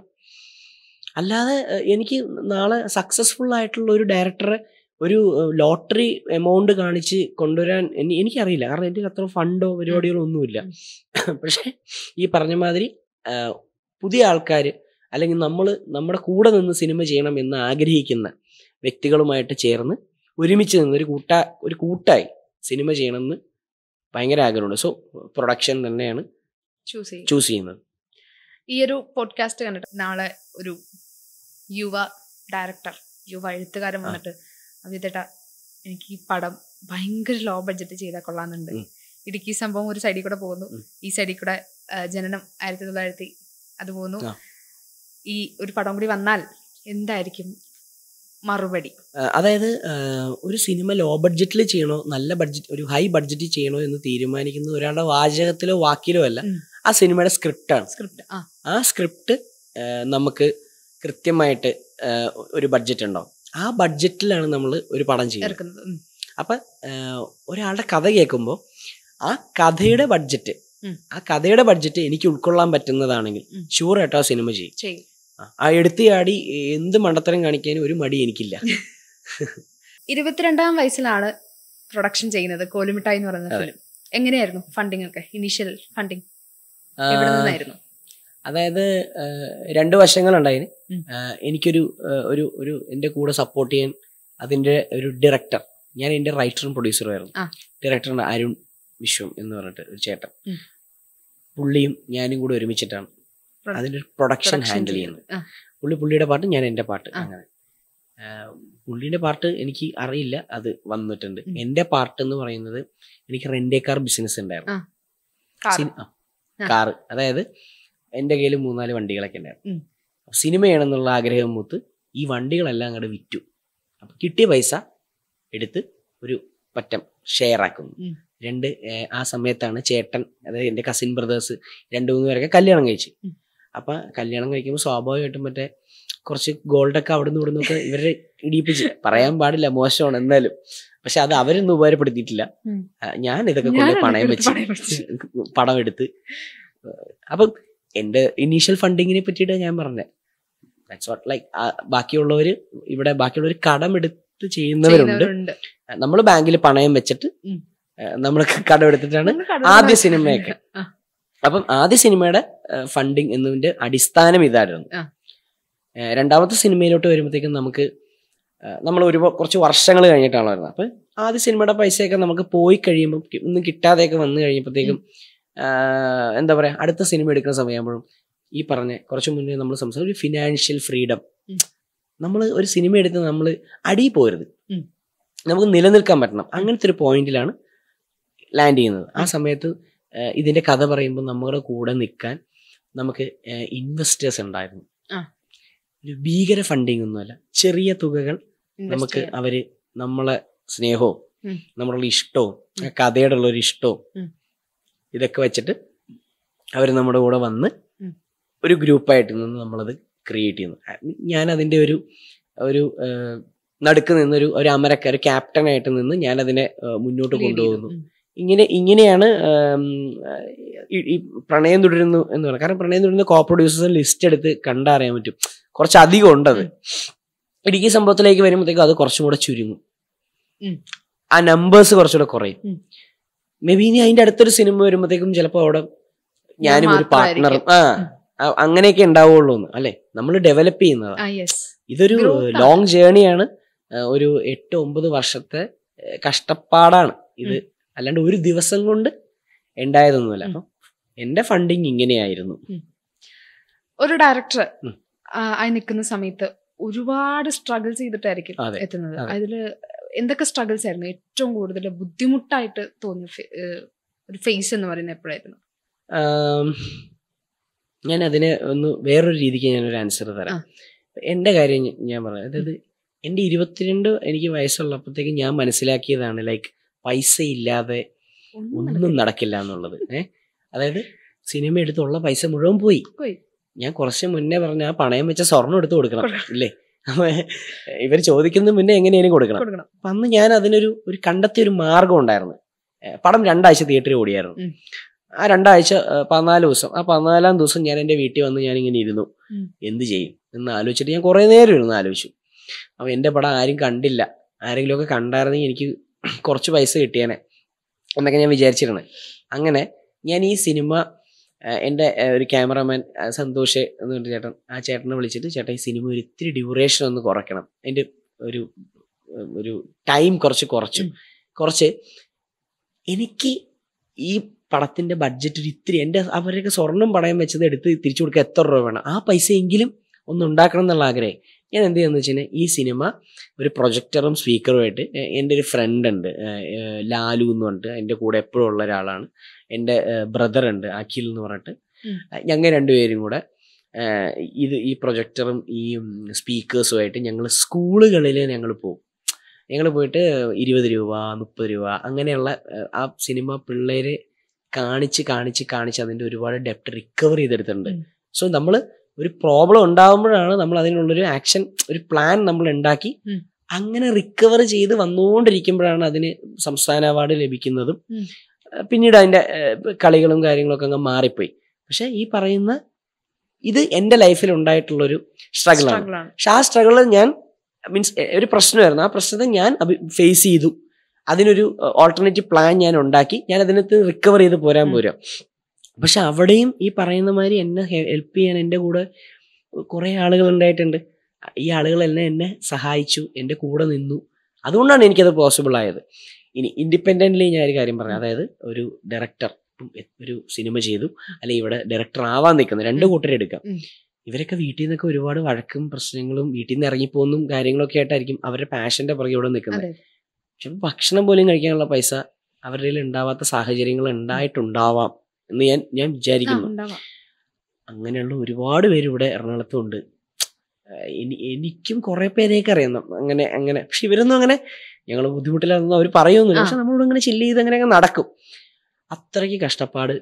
[SPEAKER 1] അല്ലാതെ എനിക്ക് നാളെ സക്സസ്ഫുൾ ആയിട്ടുള്ള ഒരു ഡയറക്ടറെ ഒരു ലോട്ടറി എമൗണ്ട് കാണിച്ച് കൊണ്ടുവരാൻ എനിക്കറിയില്ല കാരണം എൻ്റെ അത്ര ഫണ്ടോ പരിപാടികളോ ഒന്നുമില്ല പക്ഷേ ഈ പറഞ്ഞ മാതിരി പുതിയ ആൾക്കാർ അല്ലെങ്കിൽ നമ്മൾ നമ്മുടെ കൂടെ നിന്ന് സിനിമ ചെയ്യണം എന്ന് ആഗ്രഹിക്കുന്ന വ്യക്തികളുമായിട്ട് ചേർന്ന് ഒരുമിച്ച് നിന്ന് ഒരു കൂട്ട ഒരു കൂട്ടായി സിനിമ ചെയ്യണമെന്ന് ഭയങ്കര ആഗ്രഹമുണ്ട് സോ പ്രൊഡക്ഷൻ തന്നെയാണ് ചൂസ് ചെയ്യുന്നത്
[SPEAKER 2] ഈ ഒരു പോഡ്കാസ്റ്റ് കണ്ടിട്ട് നാളെ ഒരു യുവ ഡയറക്ടർ യുവ എഴുത്തുകാരൻ വന്നിട്ട് അഭിജിത്തേട്ടാ എനിക്ക് ഈ പടം ഭയങ്കര ലോ ബഡ്ജറ്റ് ചെയ്താൽ കൊള്ളാന്നുണ്ട് ഇടുക്കി സംഭവം ഒരു സൈഡിൽ കൂടെ പോകുന്നു ഈ സൈഡിൽ കൂടെ ജനനം ആയിരത്തി തൊള്ളായിരത്തി അത് പോകുന്നു ഈ ഒരു പടം കൂടി വന്നാൽ എന്തായിരിക്കും മറുപടി
[SPEAKER 1] അതായത് ഒരു സിനിമ ലോ ബഡ്ജറ്റിൽ ചെയ്യണോ നല്ല ബഡ്ജറ്റ് ഒരു ഹൈ ബഡ്ജറ്റിൽ ചെയ്യണോ എന്ന് തീരുമാനിക്കുന്നത് ഒരാളുടെ വാചകത്തിലോ വാക്കിലോ അല്ല ആ സിനിമയുടെ സ്ക്രിപ്റ്റാണ് സ്ക്രിപ്റ്റ് ആ സ്ക്രിപ്റ്റ് നമുക്ക് കൃത്യമായിട്ട് ഒരു ബഡ്ജറ്റ് ഉണ്ടാവും ആ ബഡ്ജറ്റിലാണ് നമ്മൾ ഒരു പടം ചെയ്യുന്നത് അപ്പൊ ഒരാളുടെ കഥ കേൾക്കുമ്പോൾ ആ കഥയുടെ ബഡ്ജറ്റ് ആ കഥയുടെ ബഡ്ജറ്റ് എനിക്ക് ഉൾക്കൊള്ളാൻ പറ്റുന്നതാണെങ്കിൽ ഷൂർ ആയിട്ട് ആ സിനിമ ചെയ്യും ആ എടുത്തിയാടി എന്ത് മണ്ടത്തരം കാണിക്കാനും ഒരു മടി എനിക്കില്ല
[SPEAKER 2] (laughs) ഇരുപത്തിരണ്ടാം വയസ്സിലാണ് പ്രൊഡക്ഷൻ ചെയ്യുന്നത് കോലുമിട്ടായി എന്ന് പറയുന്ന ഫിലിം എങ്ങനെയായിരുന്നു ഫണ്ടിങ് ഒക്കെ ഇനീഷ്യൽ ഫണ്ടിങ് എവിടെ നിന്നായിരുന്നു
[SPEAKER 1] അതായത് രണ്ട് വശങ്ങളുണ്ടായിന് എനിക്കൊരു ഒരു ഒരു എന്റെ കൂടെ സപ്പോർട്ട് ചെയ്യാൻ അതിൻ്റെ ഒരു ഡയറക്ടർ ഞാൻ എന്റെ റൈറ്ററും പ്രൊഡ്യൂസറും ആയിരുന്നു ഡയറക്ടറിന്റെ അരുൺ വിശ്വം എന്ന് പറഞ്ഞിട്ട് ഒരു ചേട്ടൻ പുള്ളിയും ഞാനും കൂടെ ഒരുമിച്ചിട്ടാണ് അതിന്റെ ഒരു പ്രൊഡക്ഷൻ ഹാൻഡിൽ ചെയ്യുന്നത് പുള്ളി പുള്ളിയുടെ പാട്ട് ഞാൻ എൻ്റെ പാട്ട് അങ്ങനെ പുള്ളിയുടെ പാർട്ട് എനിക്ക് അറിയില്ല അത് വന്നിട്ടുണ്ട് എൻ്റെ പാർട്ട് എന്ന് പറയുന്നത് എനിക്ക് റെന്റേ കാർ ബിസിനസ് ഉണ്ടായിരുന്നു കാറ് അതായത് എൻ്റെ കയ്യിൽ മൂന്നാല് വണ്ടികളൊക്കെ ഉണ്ടായിരുന്നു ചെയ്യണമെന്നുള്ള ആഗ്രഹം മൂത്ത് ഈ വണ്ടികളെല്ലാം അങ്ങോട്ട് വിറ്റു അപ്പം കിട്ടിയ പൈസ എടുത്ത് ഒരു പറ്റം ഷെയർ ആക്കുന്നു രണ്ട് ആ സമയത്താണ് ചേട്ടൻ അതായത് എൻ്റെ കസിൻ ബ്രദേഴ്സ് രണ്ട് മൂന്ന് പേരൊക്കെ കല്യാണം കഴിച്ചു അപ്പം കല്യാണം കഴിക്കുമ്പോൾ സ്വാഭാവികമായിട്ടും മറ്റേ കുറച്ച് ഗോൾഡൊക്കെ അവിടെ നിന്ന് ഇവിടെ നിന്നൊക്കെ ഇവരെ ഇടിയിപ്പിച്ച് പറയാൻ പാടില്ല മോശമാണ് എന്നാലും പക്ഷെ അത് അവരൊന്നും ഉപകാരപ്പെടുത്തിയിട്ടില്ല ഞാൻ ഇതൊക്കെ കൊണ്ട് പണയം വെച്ച് പണം എടുത്ത് അപ്പം എൻ്റെ ഇനീഷ്യൽ ഫണ്ടിങ്ങിനെ പറ്റിയിട്ട് ഞാൻ പറഞ്ഞത് ദാറ്റ്സ് വാട്ട് ലൈക്ക് ബാക്കിയുള്ളവർ ഇവിടെ ബാക്കിയുള്ളവർ കടമെടുത്ത് ചെയ്യുന്നവരുണ്ട് നമ്മൾ ബാങ്കിൽ പണയം വെച്ചിട്ട് നമ്മൾ കടമെടുത്തിട്ടാണ് ആദ്യ സിനിമയൊക്കെ അപ്പം ആദ്യ സിനിമയുടെ ഫണ്ടിങ് എന്നതിന്റെ അടിസ്ഥാനം ഇതായിരുന്നു രണ്ടാമത്തെ സിനിമയിലോട്ട് വരുമ്പോഴത്തേക്കും നമുക്ക് നമ്മൾ ഒരു കുറച്ച് വർഷങ്ങൾ കഴിഞ്ഞിട്ടാണ് വരുന്നത് അപ്പൊ ആദ്യ സിനിമയുടെ പൈസയൊക്കെ നമുക്ക് പോയി കഴിയുമ്പോൾ ഒന്നും കിട്ടാതെയൊക്കെ വന്നു കഴിഞ്ഞപ്പോഴത്തേക്കും എന്താ പറയാ അടുത്ത സിനിമ എടുക്കുന്ന സമയമാകുമ്പോഴും ഈ പറഞ്ഞ കുറച്ച് മുന്നേ നമ്മൾ സംസാരിച്ച ഒരു ഫിനാൻഷ്യൽ ഫ്രീഡം നമ്മൾ ഒരു സിനിമ എടുത്ത് നമ്മൾ അടിയിൽ പോരുത് നമുക്ക് നിലനിൽക്കാൻ പറ്റണം അങ്ങനത്തെ ഒരു പോയിന്റിലാണ് ലാൻഡ് ചെയ്യുന്നത് ആ സമയത്ത് ഇതിന്റെ കഥ പറയുമ്പോൾ നമ്മുടെ കൂടെ നിൽക്കാൻ നമുക്ക് ഇൻവെസ്റ്റേഴ്സ് ഉണ്ടായിരുന്നു ഒരു ഭീകര ഫണ്ടിങ് ഒന്നുമല്ല ചെറിയ തുകകൾ നമുക്ക് അവര് നമ്മളെ സ്നേഹവും നമ്മളുള്ള ഇഷ്ടവും കഥയോടുള്ള ഒരു ഇഷ്ടവും ഇതൊക്കെ വെച്ചിട്ട് അവർ നമ്മുടെ കൂടെ വന്ന് ഒരു ഗ്രൂപ്പായിട്ട് നിന്ന് നമ്മളത് ക്രിയേറ്റ് ചെയ്യുന്നു ഞാൻ അതിൻ്റെ ഒരു ഒരു നടുക്ക് നിന്നൊരു ഒരു അമരക്ക ഒരു ക്യാപ്റ്റനായിട്ട് നിന്ന് ഞാൻ അതിനെ മുന്നോട്ട് കൊണ്ടുപോകുന്നു ഇങ്ങനെ ഇങ്ങനെയാണ് ഈ പ്രണയം തുടരുന്നു എന്ന് പറയുന്നത് കാരണം പ്രണയം തുടരുന്ന കോ പ്രൊഡ്യൂസേഴ്സ് ലിസ്റ്റ് എടുത്ത് കണ്ടറിയാൻ പറ്റും കുറച്ച് അധികം ഉണ്ടത് ഇടുക്കി സംഭവത്തിലേക്ക് വരുമ്പോഴത്തേക്കും അത് കുറച്ചും കൂടെ ചുരുങ്ങും ആ നമ്പേഴ്സ് കുറച്ചുകൂടെ കുറയും മേ ബി ഇനി അതിന്റെ അടുത്തൊരു സിനിമ വരുമ്പോഴത്തേക്കും ചിലപ്പോ അവിടെ ഞാനും ഒരു പാർട്ട്ണർ ആ അങ്ങനെയൊക്കെ ഉണ്ടാവുള്ളൂ അല്ലെ നമ്മൾ ഡെവലപ്പ് ചെയ്യുന്നത്
[SPEAKER 3] ഇതൊരു ലോങ്
[SPEAKER 1] ജേണിയാണ് ഒരു എട്ട് ഒമ്പത് വർഷത്തെ കഷ്ടപ്പാടാണ് ഇത് അല്ലാണ്ട് ഒരു ദിവസം കൊണ്ട് ഉണ്ടായതൊന്നുമല്ല അപ്പം എന്റെ ഫണ്ടിങ് ഇങ്ങനെയായിരുന്നു
[SPEAKER 2] ഒരു ഡയറക്ടർ ആയി നിൽക്കുന്ന സമയത്ത് ഒരുപാട് സ്ട്രഗിൾ ചെയ്തിട്ടായിരിക്കും എത്തുന്നത് അതില് എന്തൊക്കെ സ്ട്രഗിൾസ് ആയിരുന്നു ഏറ്റവും കൂടുതൽ ബുദ്ധിമുട്ടായിട്ട് തോന്നിയ ഒരു ഫേസ് എന്ന് പറയുന്നത് എപ്പോഴായിരുന്നു
[SPEAKER 1] ഞാൻ അതിനെ ഒന്ന് വേറൊരു രീതിക്ക് ഞാനൊരു ആൻസർ തരാം എൻ്റെ കാര്യം ഞാൻ പറയാം അതായത് എൻ്റെ ഇരുപത്തിരണ്ട് എനിക്ക് വയസ്സുള്ളപ്പോഴത്തേക്ക് ഞാൻ മനസ്സിലാക്കിയതാണ് ലൈക്ക് പൈസ ഇല്ലാതെ ഒന്നും നടക്കില്ല എന്നുള്ളത് ഏഹ് അതായത് സിനിമ എടുത്തുള്ള പൈസ മുഴുവൻ പോയി ഞാൻ കുറച്ച് മുന്നേ പറഞ്ഞ ആ പണയം വെച്ച സ്വർണ്ണം എടുത്തു കൊടുക്കണം ഇല്ലേ അപ്പൊ ഇവർ ചോദിക്കുന്ന മുന്നേ എങ്ങനെയും കൊടുക്കണം കൊടുക്കണം അപ്പൊ അന്ന് ഞാൻ അതിനൊരു ഒരു കണ്ടെത്തിയ ഒരു മാർഗം ഉണ്ടായിരുന്നു പടം രണ്ടാഴ്ച തിയേറ്ററിൽ ഓടിയായിരുന്നു ആ രണ്ടാഴ്ച പതിനാല് ദിവസം ആ പതിനാലാം ദിവസം ഞാൻ എൻ്റെ വീട്ടിൽ വന്ന് ഞാൻ ഇങ്ങനെ ഇരുന്നു എന്ത് ചെയ്യും എന്ന് ആലോചിച്ചിട്ട് ഞാൻ കുറേ നേരം ഇരുന്ന് ആലോചിച്ചു അപ്പോൾ എൻ്റെ പടം ആരും കണ്ടില്ല ആരെങ്കിലുമൊക്കെ കണ്ടായിരുന്നെങ്കിൽ എനിക്ക് കുറച്ച് പൈസ കിട്ടിയേനെ എന്നൊക്കെ ഞാൻ വിചാരിച്ചിരുന്നത് അങ്ങനെ ഞാൻ ഈ സിനിമ എൻ്റെ ഒരു ക്യാമറമാൻ സന്തോഷ് എന്ന് പറഞ്ഞ ചേട്ടൻ ആ ചേട്ടനെ വിളിച്ചിട്ട് ചേട്ടൻ ഈ സിനിമ ഒരു ഇത്തിരി ഡ്യൂറേഷൻ ഒന്ന് കുറയ്ക്കണം അതിൻ്റെ ഒരു ഒരു ടൈം കുറച്ച് കുറച്ചു കുറച്ച് എനിക്ക് ഈ പടത്തിൻ്റെ ബഡ്ജറ്റ് ഒരു ഇത്തിരി എൻ്റെ അവരൊക്കെ സ്വർണം പണയം വെച്ചത് എടുത്ത് തിരിച്ചു കൊടുക്കുക എത്ര രൂപ വേണം ആ പൈസ എങ്കിലും ഒന്ന് ഉണ്ടാക്കണം എന്നുള്ള ആഗ്രഹം ഞാൻ എന്ത് ചെയ്യുന്നത് വെച്ച് കഴിഞ്ഞാൽ ഈ സിനിമ ഒരു പ്രൊജക്ടറും സ്പീക്കറുമായിട്ട് എൻ്റെ ഒരു ഫ്രണ്ട് ഉണ്ട് ലാലു എന്ന് പറഞ്ഞിട്ട് എൻ്റെ കൂടെ എപ്പോഴും ഉള്ള ഒരാളാണ് എൻ്റെ ബ്രദർ ഉണ്ട് അഖിൽ എന്ന് പറഞ്ഞിട്ട് ഞങ്ങൾ രണ്ടുപേരും കൂടെ ഇത് ഈ പ്രൊജക്ടറും ഈ സ്പീക്കേഴ്സുമായിട്ട് ഞങ്ങൾ സ്കൂളുകളിൽ ഞങ്ങൾ പോകും ഞങ്ങൾ പോയിട്ട് ഇരുപത് രൂപ മുപ്പത് രൂപ അങ്ങനെയുള്ള ആ സിനിമ പിള്ളേരെ കാണിച്ച് കാണിച്ച് കാണിച്ച് അതിൻ്റെ ഒരുപാട് ഡെപ്റ്റ് റിക്കവർ ചെയ്തെടുത്തിട്ടുണ്ട് സോ നമ്മൾ ഒരു പ്രോബ്ലം ഉണ്ടാകുമ്പോഴാണ് നമ്മൾ അതിനുള്ളൊരു ആക്ഷൻ ഒരു പ്ലാൻ നമ്മൾ ഉണ്ടാക്കി അങ്ങനെ റിക്കവർ ചെയ്ത് വന്നുകൊണ്ടിരിക്കുമ്പോഴാണ് അതിന് സംസ്ഥാന അവാർഡ് ലഭിക്കുന്നതും പിന്നീട് അതിന്റെ കളികളും കാര്യങ്ങളൊക്കെ അങ്ങ് മാറിപ്പോയി പക്ഷെ ഈ പറയുന്ന ഇത് എൻ്റെ ലൈഫിൽ ഉണ്ടായിട്ടുള്ളൊരു സ്ട്രഗിളാണ് പക്ഷെ ആ സ്ട്രഗിള് ഞാൻ മീൻസ് ഒരു പ്രശ്നമായിരുന്നു ആ പ്രശ്നത്തെ ഞാൻ ഫേസ് ചെയ്തു അതിനൊരു ഓൾട്ടർനേറ്റീവ് പ്ലാൻ ഞാൻ ഉണ്ടാക്കി ഞാൻ അതിനകത്ത് റിക്കവർ ചെയ്ത് പോരാൻ പോരാ പക്ഷെ അവിടെയും ഈ പറയുന്ന മാതിരി എന്നെ ഹെൽപ്പ് ചെയ്യാൻ എൻ്റെ കൂടെ കുറേ ആളുകൾ ഉണ്ടായിട്ടുണ്ട് ഈ ആളുകളെല്ലാം എന്നെ സഹായിച്ചു എൻ്റെ കൂടെ നിന്നു അതുകൊണ്ടാണ് എനിക്കത് പോസിബിൾ ആയത് ഇനി ഇൻഡിപെൻഡൻ്റ്ലി ഞാൻ ഒരു കാര്യം പറഞ്ഞു അതായത് ഒരു ഡയറക്ടർ ഒരു സിനിമ ചെയ്തു അല്ലെങ്കിൽ ഇവിടെ ഡയറക്ടർ ആവാൻ നിൽക്കുന്നു രണ്ട് കൂട്ടരെ എടുക്കാം ഇവരൊക്കെ വീട്ടിൽ നിന്നൊക്കെ ഒരുപാട് വഴക്കും പ്രശ്നങ്ങളും വീട്ടിൽ നിന്ന് ഇറങ്ങിപ്പോന്നും കാര്യങ്ങളൊക്കെ ആയിട്ടായിരിക്കും അവരുടെ പാഷന്റെ പുറകെ ഇവിടെ നിൽക്കുന്നത് പക്ഷെ ഭക്ഷണം പോലും കഴിക്കാനുള്ള പൈസ അവരുടെ ഉണ്ടാവാത്ത സാഹചര്യങ്ങൾ ഉണ്ടായിട്ടുണ്ടാവാം എന്ന് ഞാൻ ഞാൻ വിചാരിക്കുന്നു അങ്ങനെയുള്ള ഒരുപാട് പേര് ഇവിടെ എറണാകുളത്തും ഉണ്ട് എനിക്കും കുറെ പേരെയൊക്കെ അറിയാം അങ്ങനെ അങ്ങനെ പക്ഷെ ഇവരൊന്നും അങ്ങനെ ഞങ്ങൾ ബുദ്ധിമുട്ടിലാണെന്ന് അവർ പറയുന്നില്ല പക്ഷെ നമ്മളോട് ഇങ്ങനെ ചില്ല് ചെയ്ത് അങ്ങനെയൊക്കെ നടക്കും അത്രയ്ക്ക് കഷ്ടപ്പാട്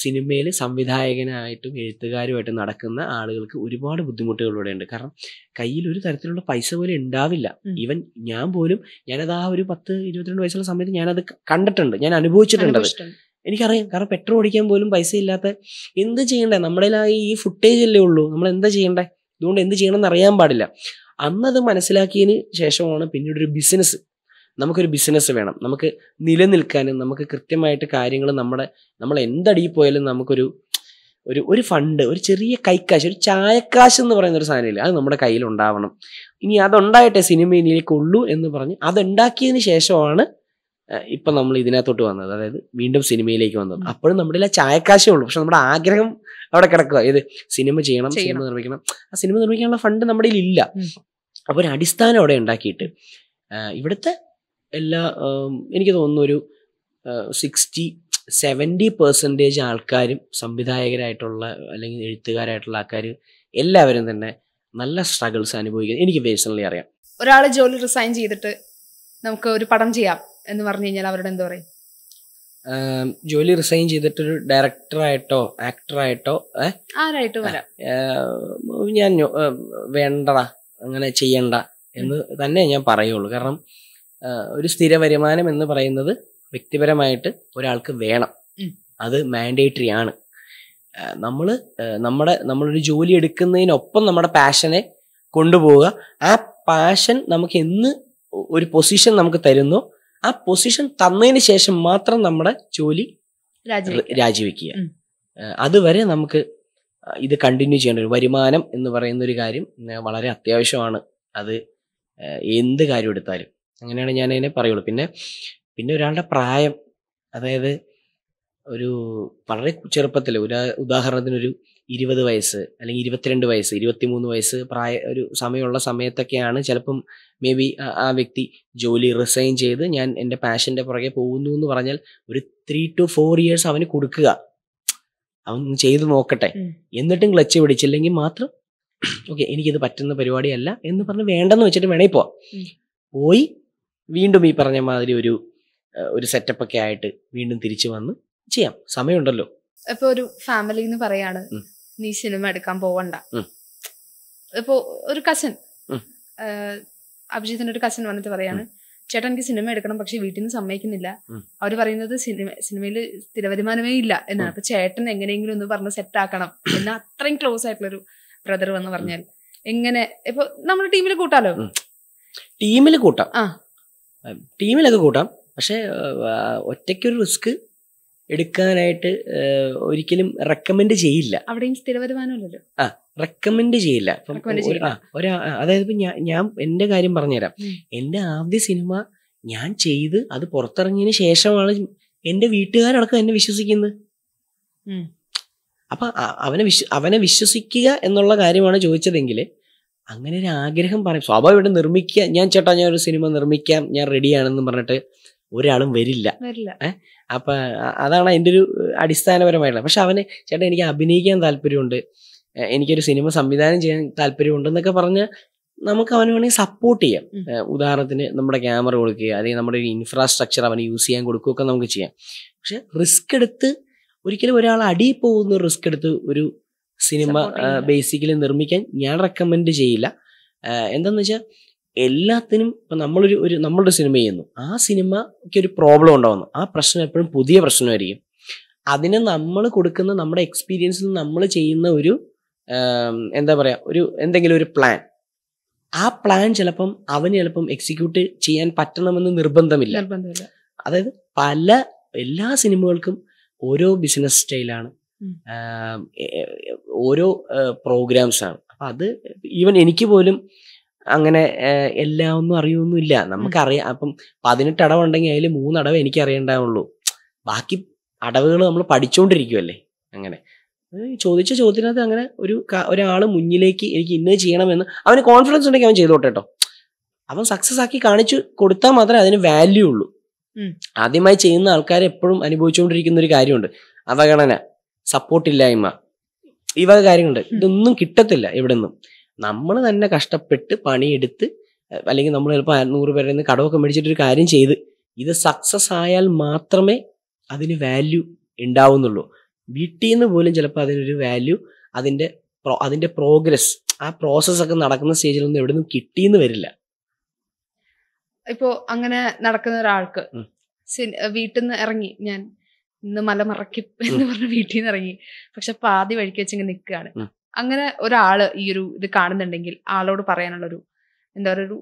[SPEAKER 1] സിനിമയിൽ സംവിധായകനായിട്ടും എഴുത്തുകാരുമായിട്ടും നടക്കുന്ന ആളുകൾക്ക് ഒരുപാട് ബുദ്ധിമുട്ടുകളിലൂടെ ഉണ്ട് കാരണം കയ്യിൽ ഒരു തരത്തിലുള്ള പൈസ പോലും ഉണ്ടാവില്ല ഈവൻ ഞാൻ പോലും ഞാനത് ആ ഒരു പത്ത് ഇരുപത്തിരണ്ട് വയസ്സുള്ള സമയത്ത് ഞാനത് കണ്ടിട്ടുണ്ട് ഞാൻ അനുഭവിച്ചിട്ടുണ്ട് എനിക്കറിയാം കാരണം പെട്രോൾ ഓടിക്കാൻ പോലും പൈസ ഇല്ലാത്ത എന്ത് ചെയ്യണ്ടേ നമ്മുടെ ഈ ഫുട്ടേജ് അല്ലേ ഉള്ളൂ നമ്മൾ എന്താ ചെയ്യണ്ടേ അതുകൊണ്ട് എന്ത് ചെയ്യണമെന്ന് അറിയാൻ പാടില്ല അന്നത് മനസ്സിലാക്കിയതിന് ശേഷമാണ് പിന്നീട് ഒരു ബിസിനസ് നമുക്കൊരു ബിസിനസ് വേണം നമുക്ക് നിലനിൽക്കാനും നമുക്ക് കൃത്യമായിട്ട് കാര്യങ്ങൾ നമ്മുടെ നമ്മൾ എന്തടി പോയാലും നമുക്കൊരു ഒരു ഒരു ഫണ്ട് ഒരു ചെറിയ കൈക്കാശ് ഒരു ചായക്കാശ് എന്ന് പറയുന്ന ഒരു സാധനമില്ല അത് നമ്മുടെ കയ്യിൽ ഉണ്ടാവണം ഇനി അതുണ്ടായിട്ടേ സിനിമ ഇനിയിലേക്ക് ഉള്ളൂ എന്ന് പറഞ്ഞ് അതുണ്ടാക്കിയതിന് ശേഷമാണ് ഇപ്പൊ നമ്മൾ ഇതിനകത്തോട്ട് വന്നത് അതായത് വീണ്ടും സിനിമയിലേക്ക് വന്നത് അപ്പോഴും നമ്മുടെ ചായക്കാശേ ഉള്ളൂ പക്ഷെ നമ്മുടെ ആഗ്രഹം അവിടെ കിടക്കുക ഏത് സിനിമ ചെയ്യണം സിനിമ നിർമ്മിക്കണം ആ സിനിമ നിർമ്മിക്കാനുള്ള ഫണ്ട് നമ്മുടെ ഇല്ല അപ്പോൾ ഒരു അടിസ്ഥാനം അവിടെ ഉണ്ടാക്കിയിട്ട് ഇവിടുത്തെ എല്ലാ എനിക്ക് തോന്നുന്നു ഒരു സിക്സ്റ്റി സെവൻറ്റി പെർസെൻറ്റേജ് ആൾക്കാരും സംവിധായകരായിട്ടുള്ള അല്ലെങ്കിൽ എഴുത്തുകാരായിട്ടുള്ള ആൾക്കാർ എല്ലാവരും തന്നെ നല്ല സ്ട്രഗിൾസ് അനുഭവിക്കുന്നത് എനിക്ക് പേഴ്സണലി അറിയാം
[SPEAKER 2] ഒരാൾ ജോലി റിസൈൻ ചെയ്തിട്ട് നമുക്ക് ഒരു പടം ചെയ്യാം എന്ന് പറഞ്ഞു കഴിഞ്ഞാൽ അവരുടെ എന്താ പറയും
[SPEAKER 1] ജോലി റിസൈൻ ചെയ്തിട്ടൊരു ഡയറക്ടറായിട്ടോ ആക്ടറായിട്ടോ ആരായിട്ടോ ഞാൻ വേണ്ടടാ അങ്ങനെ ചെയ്യണ്ട എന്ന് തന്നെ ഞാൻ പറയുള്ളൂ കാരണം ഒരു സ്ഥിര വരുമാനം എന്ന് പറയുന്നത് വ്യക്തിപരമായിട്ട് ഒരാൾക്ക് വേണം അത് മാൻഡേറ്ററി ആണ് നമ്മൾ നമ്മുടെ നമ്മളൊരു ജോലി എടുക്കുന്നതിനൊപ്പം നമ്മുടെ പാഷനെ കൊണ്ടുപോവുക ആ പാഷൻ നമുക്ക് എന്ന് ഒരു പൊസിഷൻ നമുക്ക് തരുന്നു ആ പൊസിഷൻ തന്നതിന് ശേഷം മാത്രം നമ്മുടെ ജോലി രാജിവെക്കുക അതുവരെ നമുക്ക് ഇത് കണ്ടിന്യൂ ചെയ്യേണ്ട ഒരു വരുമാനം എന്ന് പറയുന്ന ഒരു കാര്യം വളരെ അത്യാവശ്യമാണ് അത് എന്ത് കാര്യം എടുത്താലും അങ്ങനെയാണ് ഞാൻ അതിനെ പറയുള്ളൂ പിന്നെ പിന്നെ ഒരാളുടെ പ്രായം അതായത് ഒരു വളരെ ചെറുപ്പത്തിൽ ഒരു ഉദാഹരണത്തിന് ഒരു ഇരുപത് വയസ്സ് അല്ലെങ്കിൽ ഇരുപത്തിരണ്ട് വയസ്സ് ഇരുപത്തിമൂന്ന് വയസ്സ് പ്രായ ഒരു സമയമുള്ള സമയത്തൊക്കെയാണ് ചിലപ്പം മേ ബി ആ വ്യക്തി ജോലി റിസൈൻ ചെയ്ത് ഞാൻ എൻ്റെ പാഷൻ്റെ പുറകെ പോകുന്നു എന്ന് പറഞ്ഞാൽ ഒരു ത്രീ ടു ഫോർ ഇയേഴ്സ് അവന് കൊടുക്കുക അവൻ ചെയ്തു നോക്കട്ടെ എന്നിട്ടും ക്ലച്ച് പിടിച്ചില്ലെങ്കിൽ മാത്രം ഓക്കെ എനിക്കിത് പറ്റുന്ന പരിപാടിയല്ല എന്ന് പറഞ്ഞ് വേണ്ടെന്ന് വെച്ചിട്ട് വേണേ പോവാം പോയി വീണ്ടും ഈ പറഞ്ഞ മാതിരി ഒരു ഒരു സെറ്റപ്പൊക്കെ ആയിട്ട് വീണ്ടും തിരിച്ചു വന്ന് ചെയ്യാം സമയമുണ്ടല്ലോ
[SPEAKER 2] ഇപ്പൊ ഒരു ഫാമിലി എന്ന് പറയാണ് നീ സിനിമ എടുക്കാൻ പോവണ്ട ഇപ്പൊ ഒരു കസൻ അഭിജിത്തിന്റെ ഒരു കസൻ വന്നിട്ട് പറയാണ് ചേട്ടാ എനിക്ക് സിനിമ എടുക്കണം പക്ഷെ വീട്ടിൽ നിന്ന് സമ്മതിക്കുന്നില്ല അവർ പറയുന്നത് സിനിമ സിനിമയിൽ സ്ഥിരവരുമാനമേ ഇല്ല എന്നാണ് അപ്പൊ ചേട്ടൻ എങ്ങനെയെങ്കിലും ഒന്ന് പറഞ്ഞ് സെറ്റ് ആക്കണം എന്ന അത്രയും ക്ലോസ് ആയിട്ടുള്ള ഒരു ബ്രദർ വന്ന് പറഞ്ഞാൽ എങ്ങനെ ഇപ്പൊ നമ്മുടെ ടീമിൽ കൂട്ടാലോ
[SPEAKER 1] ടീമിൽ കൂട്ടാം ടീമിലൊക്കെ കൂട്ടാം പക്ഷെ ഒറ്റയ്ക്കൊരു റിസ്ക് എടുക്കാനായിട്ട് ഒരിക്കലും റെക്കമെൻഡ് ചെയ്യില്ല
[SPEAKER 2] അവിടെയും സ്ഥിരവരുമാനമല്ലോ
[SPEAKER 1] ആ റെക്കമെൻഡ് ചെയ്യില്ല ഒരാ അതായത് ഇപ്പൊ ഞാൻ എന്റെ എൻ്റെ കാര്യം പറഞ്ഞുതരാം എൻ്റെ ആദ്യ സിനിമ ഞാൻ ചെയ്ത് അത് പുറത്തിറങ്ങിയതിന് ശേഷമാണ് എൻ്റെ വീട്ടുകാരടക്കം എന്നെ വിശ്വസിക്കുന്നത് അപ്പൊ അവനെ വിശ്വ അവനെ വിശ്വസിക്കുക എന്നുള്ള കാര്യമാണ് ചോദിച്ചതെങ്കിൽ അങ്ങനെ ഒരു ആഗ്രഹം പറയും സ്വാഭാവികമായിട്ട് നിർമ്മിക്കുക ഞാൻ ചേട്ടാ ഞാൻ ഒരു സിനിമ നിർമ്മിക്കാം ഞാൻ റെഡിയാണെന്ന് പറഞ്ഞിട്ട് ഒരാളും വരില്ല അപ്പൊ അതാണ് അതിൻ്റെ ഒരു അടിസ്ഥാനപരമായിട്ടുള്ള പക്ഷെ അവന് ചേട്ടൻ എനിക്ക് അഭിനയിക്കാൻ താല്പര്യമുണ്ട് എനിക്കൊരു സിനിമ സംവിധാനം ചെയ്യാൻ താല്പര്യമുണ്ട് എന്നൊക്കെ പറഞ്ഞ് നമുക്ക് അവന് വേണമെങ്കിൽ സപ്പോർട്ട് ചെയ്യാം ഉദാഹരണത്തിന് നമ്മുടെ ക്യാമറ കൊടുക്കുക അല്ലെങ്കിൽ നമ്മുടെ ഒരു ഇൻഫ്രാസ്ട്രക്ചർ അവന് യൂസ് ചെയ്യാൻ കൊടുക്കുകയൊക്കെ നമുക്ക് ചെയ്യാം പക്ഷെ റിസ്ക് എടുത്ത് ഒരിക്കലും ഒരാൾ അടി പോകുന്ന റിസ്ക് എടുത്ത് ഒരു സിനിമ ബേസിക്കലി നിർമ്മിക്കാൻ ഞാൻ റെക്കമെൻഡ് ചെയ്യില്ല എന്താന്ന് വെച്ചാൽ എല്ലാത്തിനും ഇപ്പം നമ്മളൊരു ഒരു നമ്മളൊരു സിനിമ ചെയ്യുന്നു ആ സിനിമയ്ക്ക് ഒരു പ്രോബ്ലം ഉണ്ടാവുന്നു ആ പ്രശ്നം എപ്പോഴും പുതിയ പ്രശ്നമായിരിക്കും അതിന് നമ്മൾ കൊടുക്കുന്ന നമ്മുടെ എക്സ്പീരിയൻസിൽ നമ്മൾ ചെയ്യുന്ന ഒരു എന്താ പറയുക ഒരു എന്തെങ്കിലും ഒരു പ്ലാൻ ആ പ്ലാൻ ചിലപ്പം അവന് ചിലപ്പം എക്സിക്യൂട്ട് ചെയ്യാൻ പറ്റണമെന്ന് നിർബന്ധമില്ല നിർബന്ധമില്ല അതായത് പല എല്ലാ സിനിമകൾക്കും ഓരോ ബിസിനസ് സ്റ്റൈലാണ് ഓരോ പ്രോഗ്രാംസ് ആണ് അപ്പം അത് ഈവൻ എനിക്ക് പോലും അങ്ങനെ എല്ലാം ഒന്നും അറിയൊന്നുമില്ല നമുക്കറിയാം അപ്പം പതിനെട്ട് ഉണ്ടെങ്കിൽ അതിൽ മൂന്നടവ് എനിക്ക് അറിയണ്ടാവുള്ളൂ ബാക്കി അടവുകൾ നമ്മൾ പഠിച്ചുകൊണ്ടിരിക്കുമല്ലേ അങ്ങനെ ചോദിച്ച ചോദ്യത്തിനകത്ത് അങ്ങനെ ഒരു ഒരാൾ മുന്നിലേക്ക് എനിക്ക് ഇന്ന് ചെയ്യണമെന്ന് അവന് കോൺഫിഡൻസ് ഉണ്ടെങ്കിൽ അവൻ ചെയ്തോട്ടെ കേട്ടോ അവൻ സക്സസ് ആക്കി കാണിച്ചു കൊടുത്താൽ മാത്രമേ അതിന് വാല്യൂ ഉള്ളൂ ആദ്യമായി ചെയ്യുന്ന ആൾക്കാർ എപ്പോഴും അനുഭവിച്ചുകൊണ്ടിരിക്കുന്ന ഒരു കാര്യമുണ്ട് അവഗണന സപ്പോർട്ടില്ലായ്മ ഈ വക കാര്യങ്ങളുണ്ട് ഇതൊന്നും കിട്ടത്തില്ല ഇവിടെ നിന്നും നമ്മൾ തന്നെ കഷ്ടപ്പെട്ട് പണിയെടുത്ത് അല്ലെങ്കിൽ നമ്മൾ ചിലപ്പോൾ നൂറ് പേരിൽ നിന്ന് കടമൊക്കെ മേടിച്ചിട്ടൊരു കാര്യം ചെയ്ത് ഇത് സക്സസ് ആയാൽ മാത്രമേ അതിന് വാല്യൂ ഉണ്ടാവുന്നുള്ളൂ വീട്ടിൽ നിന്ന് പോലും ചിലപ്പോൾ അതിനൊരു വാല്യൂ അതിൻ്റെ പ്രോ അതിൻ്റെ പ്രോഗ്രസ് ആ പ്രോസസ്സൊക്കെ നടക്കുന്ന സ്റ്റേജിലൊന്നും എവിടെ നിന്നും കിട്ടിയെന്ന് വരില്ല
[SPEAKER 2] ഇപ്പോൾ അങ്ങനെ നടക്കുന്ന ഒരാൾക്ക് വീട്ടിൽ നിന്ന് ഇറങ്ങി ഞാൻ ഇന്ന് മല മറക്കും എന്ന് പറഞ്ഞ് വീട്ടിൽ നിന്ന് ഇറങ്ങി പക്ഷെ പാതി വഴിക്ക് വെച്ചിങ്ങനെ നിൽക്കുകയാണ് അങ്ങനെ ഒരാൾ ഈ ഒരു ഇത് കാണുന്നുണ്ടെങ്കിൽ ആളോട് പറയാനുള്ളൊരു എന്താ പറയുക ഒരു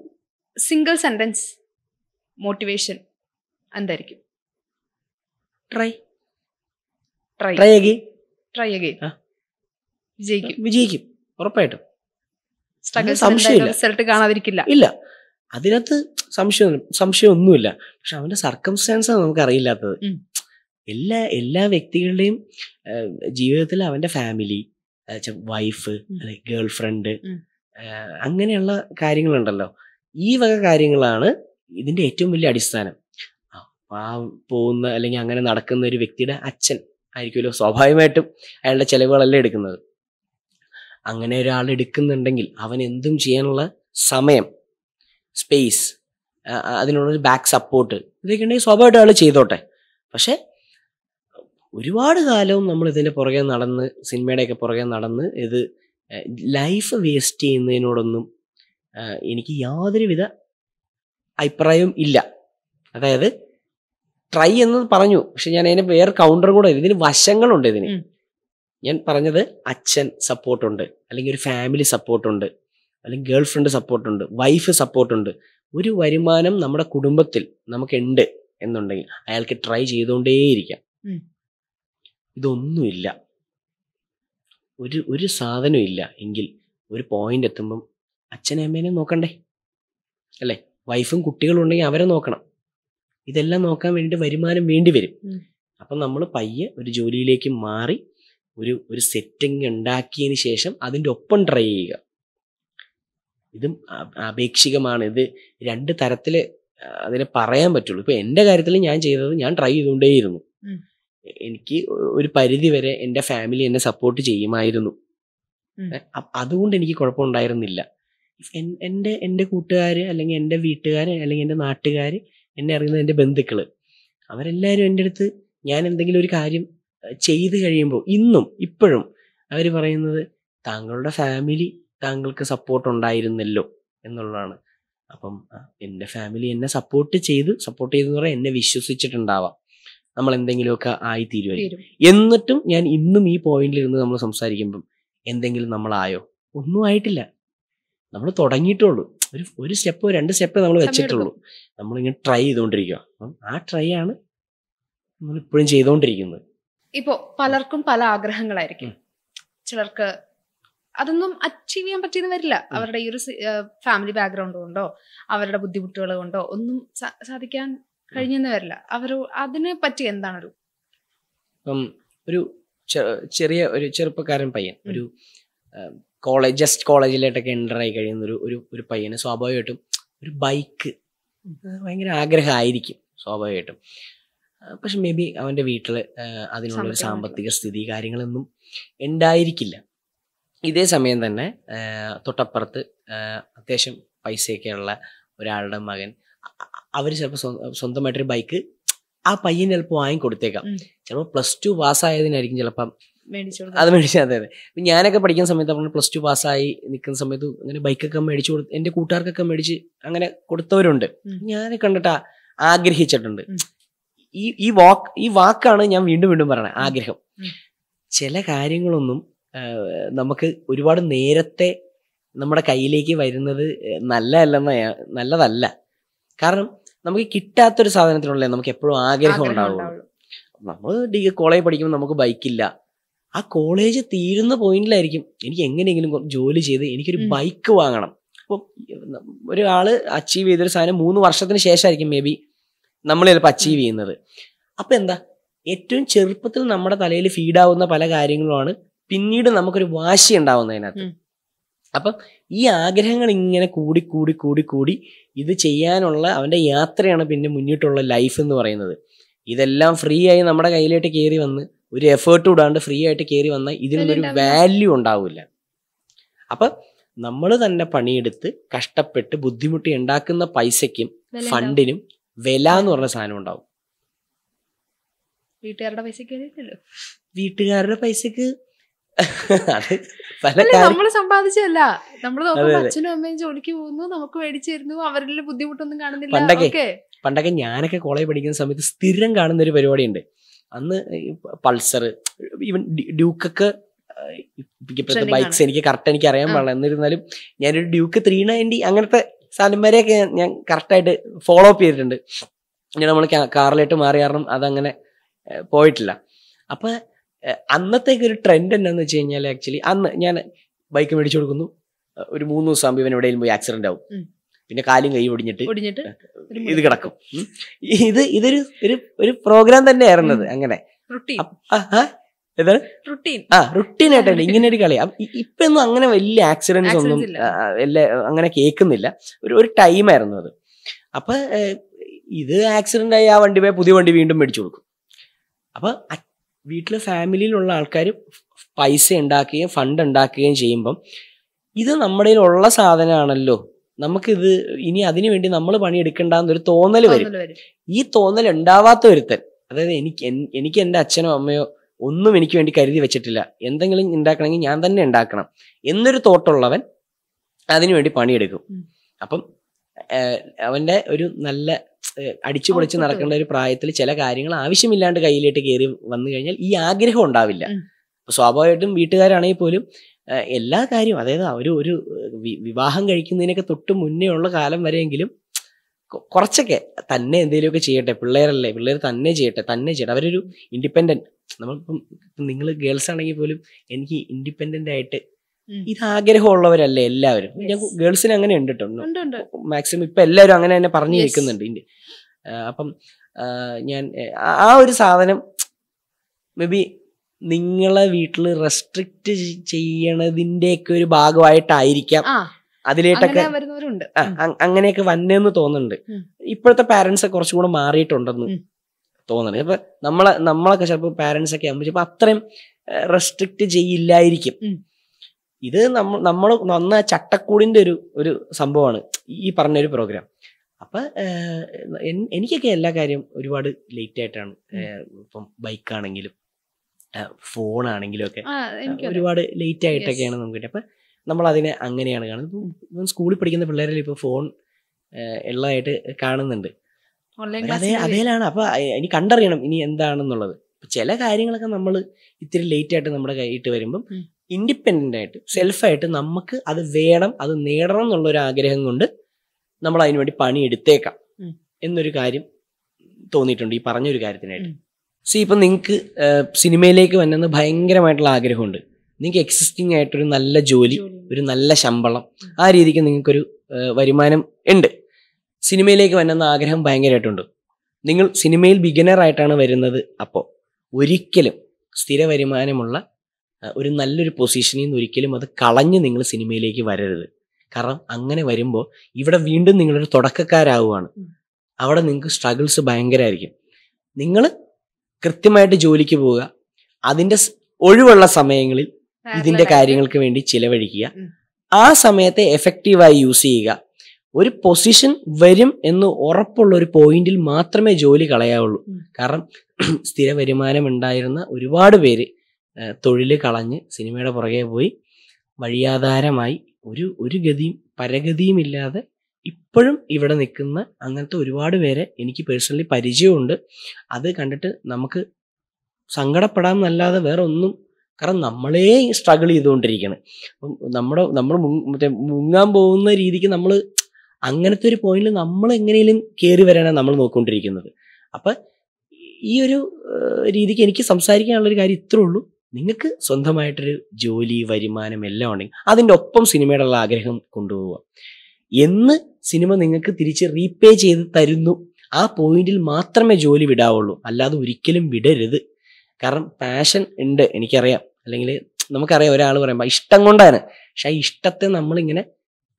[SPEAKER 2] സിംഗിൾ സെൻറ്റൻസ് മോട്ടിവേഷൻ എന്തായിരിക്കും try try try again try
[SPEAKER 1] again വിജയിക്കും വിജയിക്കും ഉറപ്പായിട്ടും റിസൾട്ട്
[SPEAKER 2] കാണാതിരിക്കില്ല ഇല്ല
[SPEAKER 1] അതിനകത്ത് സംശയം സംശയം ഒന്നുമില്ല പക്ഷെ അവന്റെ ആണ് നമുക്ക് അറിയില്ലാത്തത് എല്ലാ എല്ലാ വ്യക്തികളുടെയും ജീവിതത്തിൽ അവന്റെ ഫാമിലി വൈഫ് അല്ലെ ഗേൾ ഫ്രണ്ട് അങ്ങനെയുള്ള കാര്യങ്ങളുണ്ടല്ലോ ഈ വക കാര്യങ്ങളാണ് ഇതിന്റെ ഏറ്റവും വലിയ അടിസ്ഥാനം ആ പോകുന്ന അല്ലെങ്കിൽ അങ്ങനെ നടക്കുന്ന ഒരു വ്യക്തിയുടെ അച്ഛൻ ആയിരിക്കുമല്ലോ സ്വാഭാവികമായിട്ടും അയാളുടെ ചിലവുകളല്ലേ എടുക്കുന്നത് അങ്ങനെ ഒരാൾ എടുക്കുന്നുണ്ടെങ്കിൽ അവൻ എന്തും ചെയ്യാനുള്ള സമയം സ്പേസ് അതിനുള്ളൊരു ബാക്ക് സപ്പോർട്ട് ഇതൊക്കെ ഉണ്ടെങ്കിൽ സ്വാഭാവികമായിട്ട് അയാൾ ചെയ്തോട്ടെ പക്ഷെ ഒരുപാട് കാലവും നമ്മൾ ഇതിൻ്റെ പുറകെ നടന്ന് ഒക്കെ പുറകെ നടന്ന് ഇത് ലൈഫ് വേസ്റ്റ് ചെയ്യുന്നതിനോടൊന്നും എനിക്ക് യാതൊരുവിധ അഭിപ്രായവും ഇല്ല അതായത് ട്രൈ എന്ന് പറഞ്ഞു പക്ഷെ ഞാൻ അതിന് വേറെ കൗണ്ടർ കൂടെ ഇതിന് വശങ്ങളുണ്ട് ഇതിന് ഞാൻ പറഞ്ഞത് അച്ഛൻ സപ്പോർട്ടുണ്ട് അല്ലെങ്കിൽ ഒരു ഫാമിലി സപ്പോർട്ടുണ്ട് അല്ലെങ്കിൽ ഗേൾ ഫ്രണ്ട് സപ്പോർട്ടുണ്ട് വൈഫ് സപ്പോർട്ടുണ്ട് ഒരു വരുമാനം നമ്മുടെ കുടുംബത്തിൽ നമുക്കുണ്ട് എന്നുണ്ടെങ്കിൽ അയാൾക്ക് ട്രൈ ചെയ്തുകൊണ്ടേയിരിക്കാം ഇതൊന്നുമില്ല ഒരു ഒരു സാധനം ഇല്ല എങ്കിൽ ഒരു പോയിന്റ് എത്തുമ്പം അച്ഛനെ അമ്മേനെ നോക്കണ്ടേ അല്ലേ വൈഫും കുട്ടികളും ഉണ്ടെങ്കിൽ അവരെ നോക്കണം ഇതെല്ലാം നോക്കാൻ വേണ്ടി വരുമാനം വേണ്ടി വരും അപ്പം നമ്മൾ പയ്യെ ഒരു ജോലിയിലേക്ക് മാറി ഒരു ഒരു സെറ്റിംഗ് ഉണ്ടാക്കിയതിന് ശേഷം അതിൻ്റെ ഒപ്പം ട്രൈ ചെയ്യുക ഇതും ആപേക്ഷികമാണ് ഇത് രണ്ട് തരത്തിൽ അതിനെ പറയാൻ പറ്റുള്ളൂ ഇപ്പൊ എൻ്റെ കാര്യത്തിൽ ഞാൻ ചെയ്തത് ഞാൻ ട്രൈ ചെയ്തുകൊണ്ടേയിരുന്നു എനിക്ക് ഒരു പരിധി വരെ എൻ്റെ ഫാമിലി എന്നെ സപ്പോർട്ട് ചെയ്യുമായിരുന്നു അതുകൊണ്ട് എനിക്ക് കുഴപ്പമുണ്ടായിരുന്നില്ല എൻ്റെ എൻ്റെ കൂട്ടുകാർ അല്ലെങ്കിൽ എൻ്റെ വീട്ടുകാർ അല്ലെങ്കിൽ എൻ്റെ നാട്ടുകാർ എന്നെ അറിയുന്ന എൻ്റെ ബന്ധുക്കൾ അവരെല്ലാവരും എൻ്റെ അടുത്ത് ഞാൻ എന്തെങ്കിലും ഒരു കാര്യം ചെയ്തു കഴിയുമ്പോൾ ഇന്നും ഇപ്പോഴും അവർ പറയുന്നത് താങ്കളുടെ ഫാമിലി താങ്കൾക്ക് സപ്പോർട്ട് ഉണ്ടായിരുന്നല്ലോ എന്നുള്ളതാണ് അപ്പം എൻ്റെ ഫാമിലി എന്നെ സപ്പോർട്ട് ചെയ്ത് സപ്പോർട്ട് ചെയ്തെന്ന് പറയാൻ എന്നെ വിശ്വസിച്ചിട്ടുണ്ടാവാം നമ്മൾ എന്തെങ്കിലുമൊക്കെ ആയിത്തീരുമായിരിക്കും എന്നിട്ടും ഞാൻ ഇന്നും ഈ പോയിന്റിലിരുന്ന് നമ്മൾ സംസാരിക്കുമ്പം എന്തെങ്കിലും നമ്മളായോ ഒന്നും ആയിട്ടില്ല നമ്മൾ തുടങ്ങിയിട്ടുള്ളൂ ഒരു ഒരു സ്റ്റെപ്പ് രണ്ട് സ്റ്റെപ്പ് നമ്മൾ വെച്ചിട്ടുള്ളൂ നമ്മളിങ്ങനെ ട്രൈ ചെയ്തുകൊണ്ടിരിക്കുക ആ ട്രൈ ആണ് നമ്മൾ ഇപ്പോഴും ചെയ്തുകൊണ്ടിരിക്കുന്നത്
[SPEAKER 2] ഇപ്പോ പലർക്കും പല ആഗ്രഹങ്ങളായിരിക്കും ചിലർക്ക് അതൊന്നും അച്ചീവ് ചെയ്യാൻ പറ്റിയെന്ന് വരില്ല അവരുടെ ഈ ഒരു ഫാമിലി ബാക്ക്ഗ്രൗണ്ട് കൊണ്ടോ അവരുടെ ബുദ്ധിമുട്ടുകൾ കൊണ്ടോ ഒന്നും സാധിക്കാൻ കഴിഞ്ഞെന്ന് വരില്ല അവർ അതിനെ പറ്റി എന്താണൊരു
[SPEAKER 1] ഇപ്പം ഒരു ചെറിയ ഒരു ചെറുപ്പക്കാരൻ പയ്യൻ ഒരു കോളേജ് ജസ്റ്റ് കോളേജിലായിട്ടൊക്കെ എൻ്റർ ആയി കഴിയുന്ന ഒരു ഒരു ഒരു പയ്യന് സ്വാഭാവികമായിട്ടും ഒരു ബൈക്ക് ഭയങ്കര ആഗ്രഹമായിരിക്കും സ്വാഭാവികമായിട്ടും പക്ഷെ മേ ബി അവൻ്റെ വീട്ടിൽ അതിനുള്ളൊരു സാമ്പത്തിക സ്ഥിതി കാര്യങ്ങളൊന്നും ഉണ്ടായിരിക്കില്ല ഇതേ സമയം തന്നെ തൊട്ടപ്പുറത്ത് അത്യാവശ്യം പൈസയൊക്കെയുള്ള ഒരാളുടെ മകൻ അവർ ചിലപ്പോൾ സ്വന്തമായിട്ടൊരു ബൈക്ക് ആ പയ്യൻ ചിലപ്പോൾ വാങ്ങിക്കൊടുത്തേക്കാം ചിലപ്പോൾ പ്ലസ് ടു പാസ്സായതിനായിരിക്കും ചിലപ്പം അത് മേടിച്ചു അതെ അതെ ഞാനൊക്കെ പഠിക്കുന്ന സമയത്ത് അവിടെ പ്ലസ് ടു പാസ്സായി നിൽക്കുന്ന സമയത്ത് അങ്ങനെ ബൈക്കൊക്കെ മേടിച്ചു കൊടുത്ത് എൻ്റെ കൂട്ടുകാർക്കൊക്കെ മേടിച്ച് അങ്ങനെ കൊടുത്തവരുണ്ട് ഞാൻ കണ്ടിട്ട് ആഗ്രഹിച്ചിട്ടുണ്ട് ഈ ഈ വാക്ക് ഈ വാക്കാണ് ഞാൻ വീണ്ടും വീണ്ടും പറയണേ ആഗ്രഹം ചില കാര്യങ്ങളൊന്നും നമുക്ക് ഒരുപാട് നേരത്തെ നമ്മുടെ കയ്യിലേക്ക് വരുന്നത് നല്ലതല്ലെന്ന നല്ലതല്ല കാരണം നമുക്ക് കിട്ടാത്തൊരു സാധനത്തിനുള്ള നമുക്ക് എപ്പോഴും ആഗ്രഹം ഉണ്ടാവുള്ളൂ നമ്മൾ ഡിഗ്രി കോളേജ് പഠിക്കുമ്പോൾ നമുക്ക് ബൈക്കില്ല ആ കോളേജ് തീരുന്ന പോയിന്റിലായിരിക്കും എനിക്ക് എങ്ങനെയെങ്കിലും ജോലി ചെയ്ത് എനിക്കൊരു ബൈക്ക് വാങ്ങണം അപ്പം ഒരാള് അച്ചീവ് ചെയ്തൊരു സാധനം മൂന്ന് വർഷത്തിന് ശേഷമായിരിക്കും മേ ബി നമ്മൾ ചിലപ്പോൾ അച്ചീവ് ചെയ്യുന്നത് അപ്പം എന്താ ഏറ്റവും ചെറുപ്പത്തിൽ നമ്മുടെ തലയിൽ ഫീഡാവുന്ന പല കാര്യങ്ങളുമാണ് പിന്നീട് നമുക്കൊരു വാശി ഉണ്ടാവുന്നതിനകത്ത് അപ്പം ഈ ആഗ്രഹങ്ങൾ ഇങ്ങനെ കൂടി കൂടി കൂടി കൂടി ഇത് ചെയ്യാനുള്ള അവൻ്റെ യാത്രയാണ് പിന്നെ മുന്നിട്ടുള്ള ലൈഫ് എന്ന് പറയുന്നത് ഇതെല്ലാം ഫ്രീ ആയി നമ്മുടെ കയ്യിലോട്ട് കയറി വന്ന് ഒരു എഫേർട്ട് ഇടാണ്ട് ഫ്രീ ആയിട്ട് കയറി വന്നാൽ ഇതിനൊരു വാല്യൂ ഉണ്ടാവില്ല അപ്പം നമ്മൾ തന്നെ പണിയെടുത്ത് കഷ്ടപ്പെട്ട് ബുദ്ധിമുട്ടി ഉണ്ടാക്കുന്ന പൈസയ്ക്കും ഫണ്ടിനും വില എന്ന് പറഞ്ഞ സാധനം ഉണ്ടാവും
[SPEAKER 2] വീട്ടുകാരുടെ പൈസക്ക്
[SPEAKER 1] വീട്ടുകാരുടെ പൈസക്ക് (laughs) നമ്മള്
[SPEAKER 2] സമ്പാദിച്ചല്ല നമ്മള് നോക്കുമ്പോ അച്ഛനും അമ്മയും ജോലിക്ക് പോകുന്നു നമുക്ക് മേടിച്ചിരുന്നു അവരിൽ ബുദ്ധിമുട്ടൊന്നും കാണുന്നില്ല പണ്ടൊക്കെ
[SPEAKER 1] പണ്ടൊക്കെ ഞാനൊക്കെ കോളേജ് പഠിക്കുന്ന സമയത്ത് സ്ഥിരം കാണുന്ന ഒരു പരിപാടി ഉണ്ട് അന്ന് പൾസർ ഈവൻ ഡ്യൂക്കൊക്കെ ഇപ്പോഴത്തെ ബൈക്സ് എനിക്ക് കറക്റ്റ് എനിക്ക് അറിയാൻ പാടില്ല എന്നിരുന്നാലും ഞാനൊരു ഡ്യൂക്ക് ത്രീ നയൻറ്റി അങ്ങനത്തെ സാധനന്മാരെയൊക്കെ ഞാൻ കറക്റ്റായിട്ട് ഫോളോ അപ്പ് ചെയ്തിട്ടുണ്ട് ഞാൻ നമ്മൾ കാറിലോട്ട് മാറി കാരണം അതങ്ങനെ പോയിട്ടില്ല അപ്പം അന്നത്തെ ഒരു ട്രെൻഡ് എന്നാന്ന് വെച്ച് കഴിഞ്ഞാൽ ആക്ച്വലി അന്ന് ഞാൻ ബൈക്ക് മേടിച്ചു കൊടുക്കുന്നു ഒരു മൂന്ന് ദിവസം ആകുമ്പോൾ ഇവൻ എവിടെയും പോയി ആക്സിഡന്റ് ആവും പിന്നെ കാലും കൈ ഒടിഞ്ഞിട്ട്
[SPEAKER 3] ഒടിഞ്ഞിട്ട് ഇത് കിടക്കും
[SPEAKER 1] ഇത് ഇതൊരു ഒരു ഒരു പ്രോഗ്രാം തന്നെയായിരുന്നു അങ്ങനെ ആ റുട്ടീൻ ആയിട്ടാണ് ഇങ്ങനെ ഒരു കളി ഇപ്പൊ ഒന്നും അങ്ങനെ വലിയ ആക്സിഡൻസ് ഒന്നും അങ്ങനെ കേൾക്കുന്നില്ല ഒരു ഒരു ആയിരുന്നു അത് അപ്പൊ ഇത് ആക്സിഡന്റ് ആയി ആ വണ്ടി പോയി പുതിയ വണ്ടി വീണ്ടും മേടിച്ചു കൊടുക്കും അപ്പൊ വീട്ടിലെ ഫാമിലിയിലുള്ള ആൾക്കാർ പൈസ ഉണ്ടാക്കുകയും ഫണ്ട് ഉണ്ടാക്കുകയും ചെയ്യുമ്പം ഇത് നമ്മുടെ ഉള്ള സാധനമാണല്ലോ നമുക്കിത് ഇനി അതിനു വേണ്ടി നമ്മൾ പണിയെടുക്കണ്ടെന്നൊരു തോന്നൽ വരും ഈ തോന്നൽ ഉണ്ടാവാത്ത ഒരുത്തൻ അതായത് എനിക്ക് എനിക്ക് എൻ്റെ അച്ഛനോ അമ്മയോ ഒന്നും എനിക്ക് വേണ്ടി കരുതി വെച്ചിട്ടില്ല എന്തെങ്കിലും ഉണ്ടാക്കണമെങ്കിൽ ഞാൻ തന്നെ ഉണ്ടാക്കണം എന്നൊരു തോട്ടുള്ളവൻ അതിനുവേണ്ടി പണിയെടുക്കും അപ്പം അവൻ്റെ ഒരു നല്ല അടിച്ചു പൊളിച്ച് നടക്കേണ്ട ഒരു പ്രായത്തിൽ ചില കാര്യങ്ങൾ ആവശ്യമില്ലാണ്ട് കയ്യിലേക്ക് കയറി വന്നു കഴിഞ്ഞാൽ ഈ ആഗ്രഹം ഉണ്ടാവില്ല സ്വാഭാവികമായിട്ടും വീട്ടുകാരാണെങ്കിൽ പോലും എല്ലാ കാര്യവും അതായത് അവർ ഒരു വിവാഹം കഴിക്കുന്നതിനൊക്കെ തൊട്ട് മുന്നേ ഉള്ള കാലം വരെയെങ്കിലും കുറച്ചൊക്കെ തന്നെ എന്തെങ്കിലുമൊക്കെ ചെയ്യട്ടെ പിള്ളേരല്ലേ പിള്ളേർ തന്നെ ചെയ്യട്ടെ തന്നെ ചെയ്യട്ടെ അവരൊരു ഇൻഡിപെൻഡൻറ്റ് നമ്മളിപ്പം നിങ്ങൾ ഗേൾസ് ആണെങ്കിൽ പോലും എനിക്ക് ഇൻഡിപെൻഡൻ്റ് ആയിട്ട് ഇത് ആഗ്രഹമുള്ളവരല്ലേ എല്ലാവരും ഞാൻ ഗേൾസിന് അങ്ങനെ ഉണ്ട് മാക്സിമം ഇപ്പൊ എല്ലാവരും അങ്ങനെ തന്നെ പറഞ്ഞു നിൽക്കുന്നുണ്ട് ഇന്ത്യ അപ്പം ഞാൻ ആ ഒരു സാധനം മേ ബി നിങ്ങളെ വീട്ടിൽ റെസ്ട്രിക്ട് ചെയ്യണതിന്റെയൊക്കെ ഒരു ഭാഗമായിട്ടായിരിക്കാം അതിലേട്ടൊക്കെ അങ്ങനെയൊക്കെ വന്നെന്ന് തോന്നുന്നുണ്ട് ഇപ്പോഴത്തെ പാരന്റ്സ് കുറച്ചും കൂടെ മാറിയിട്ടുണ്ടെന്ന് തോന്നുന്നുണ്ട് അപ്പൊ നമ്മളെ നമ്മളൊക്കെ ചിലപ്പോൾ പാരന്റ്സ് ഒക്കെ ആകുമ്പോൾ അത്രയും റെസ്ട്രിക്ട് ചെയ്യില്ലായിരിക്കും ഇത് നമ്മൾ നമ്മൾ നന്ന ചട്ടക്കൂടിന്റെ ഒരു ഒരു സംഭവമാണ് ഈ പറഞ്ഞൊരു പ്രോഗ്രാം അപ്പൊ എനിക്കൊക്കെ എല്ലാ കാര്യവും ഒരുപാട് ലേറ്റ് ആയിട്ടാണ് ഇപ്പം ബൈക്കാണെങ്കിലും ഫോണാണെങ്കിലും ഒക്കെ ഒരുപാട് ലേറ്റ് ആയിട്ടൊക്കെയാണ് നമുക്ക് അപ്പൊ നമ്മൾ അതിനെ അങ്ങനെയാണ് കാണുന്നത് സ്കൂളിൽ പഠിക്കുന്ന പിള്ളേരിൽ ഇപ്പൊ ഫോൺ ഉള്ളതായിട്ട് കാണുന്നുണ്ട്
[SPEAKER 2] അതേ അതേലാണ്
[SPEAKER 1] അപ്പൊ ഇനി കണ്ടറിയണം ഇനി എന്താണെന്നുള്ളത് ചില കാര്യങ്ങളൊക്കെ നമ്മൾ ഇത്തിരി ലേറ്റ് ആയിട്ട് നമ്മുടെ കൈയിട്ട് വരുമ്പം ഇൻഡിപെൻഡൻ്റ് ആയിട്ട് സെൽഫായിട്ട് നമുക്ക് അത് വേണം അത് നേടണം എന്നുള്ള ഒരു ആഗ്രഹം കൊണ്ട് നമ്മൾ വേണ്ടി പണിയെടുത്തേക്കാം എന്നൊരു കാര്യം തോന്നിയിട്ടുണ്ട് ഈ പറഞ്ഞൊരു കാര്യത്തിനായിട്ട് സി ഇപ്പം നിങ്ങൾക്ക് സിനിമയിലേക്ക് വന്നെന്ന് ഭയങ്കരമായിട്ടുള്ള ആഗ്രഹമുണ്ട് നിങ്ങൾക്ക് എക്സിസ്റ്റിംഗ് ആയിട്ടൊരു നല്ല ജോലി ഒരു നല്ല ശമ്പളം ആ രീതിക്ക് നിങ്ങൾക്കൊരു വരുമാനം ഉണ്ട് സിനിമയിലേക്ക് വന്നെന്ന ആഗ്രഹം ഭയങ്കരമായിട്ടുണ്ട് നിങ്ങൾ സിനിമയിൽ ബിഗിനർ ആയിട്ടാണ് വരുന്നത് അപ്പോൾ ഒരിക്കലും സ്ഥിര വരുമാനമുള്ള ഒരു നല്ലൊരു പൊസിഷനിൽ നിന്ന് ഒരിക്കലും അത് കളഞ്ഞ് നിങ്ങൾ സിനിമയിലേക്ക് വരരുത് കാരണം അങ്ങനെ വരുമ്പോൾ ഇവിടെ വീണ്ടും നിങ്ങളൊരു തുടക്കക്കാരാവുകയാണ് അവിടെ നിങ്ങൾക്ക് സ്ട്രഗിൾസ് ഭയങ്കരമായിരിക്കും നിങ്ങൾ കൃത്യമായിട്ട് ജോലിക്ക് പോവുക അതിൻ്റെ ഒഴിവുള്ള സമയങ്ങളിൽ ഇതിൻ്റെ കാര്യങ്ങൾക്ക് വേണ്ടി ചിലവഴിക്കുക ആ സമയത്തെ എഫക്റ്റീവായി യൂസ് ചെയ്യുക ഒരു പൊസിഷൻ വരും എന്ന് ഉറപ്പുള്ള ഒരു പോയിന്റിൽ മാത്രമേ ജോലി കളയാവുള്ളൂ കാരണം (clears throat) സ്ഥിര വരുമാനം ഉണ്ടായിരുന്ന ഒരുപാട് പേര് തൊഴിൽ കളഞ്ഞ് സിനിമയുടെ പുറകെ പോയി വഴിയാധാരമായി ഒരു ഒരു ഗതിയും പരഗതിയും ഇല്ലാതെ ഇപ്പോഴും ഇവിടെ നിൽക്കുന്ന അങ്ങനത്തെ ഒരുപാട് പേരെ എനിക്ക് പേഴ്സണലി പരിചയമുണ്ട് അത് കണ്ടിട്ട് നമുക്ക് സങ്കടപ്പെടാം എന്നല്ലാതെ വേറെ ഒന്നും കാരണം നമ്മളേ സ്ട്രഗിൾ ചെയ്തുകൊണ്ടിരിക്കുകയാണ് അപ്പം നമ്മുടെ നമ്മൾ മറ്റേ മുങ്ങാൻ പോകുന്ന രീതിക്ക് നമ്മൾ അങ്ങനത്തെ ഒരു പോയിന്റിൽ നമ്മൾ എങ്ങനെയും കയറി വരാനാണ് നമ്മൾ നോക്കിക്കൊണ്ടിരിക്കുന്നത് അപ്പം ഈ ഒരു രീതിക്ക് എനിക്ക് സംസാരിക്കാനുള്ളൊരു കാര്യം ഇത്രേ ഉള്ളൂ നിങ്ങൾക്ക് സ്വന്തമായിട്ടൊരു ജോലി വരുമാനം എല്ലാം ഉണ്ടെങ്കിൽ അതിൻ്റെ ഒപ്പം സിനിമയോടുള്ള ആഗ്രഹം കൊണ്ടുപോവുക എന്ന് സിനിമ നിങ്ങൾക്ക് തിരിച്ച് റീപേ ചെയ്ത് തരുന്നു ആ പോയിന്റിൽ മാത്രമേ ജോലി വിടാവുള്ളൂ അല്ലാതെ ഒരിക്കലും വിടരുത് കാരണം പാഷൻ ഉണ്ട് എനിക്കറിയാം അല്ലെങ്കിൽ നമുക്കറിയാം ഒരാൾ പറയുമ്പോൾ ഇഷ്ടം കൊണ്ടാണ് പക്ഷെ ആ ഇഷ്ടത്തെ നമ്മളിങ്ങനെ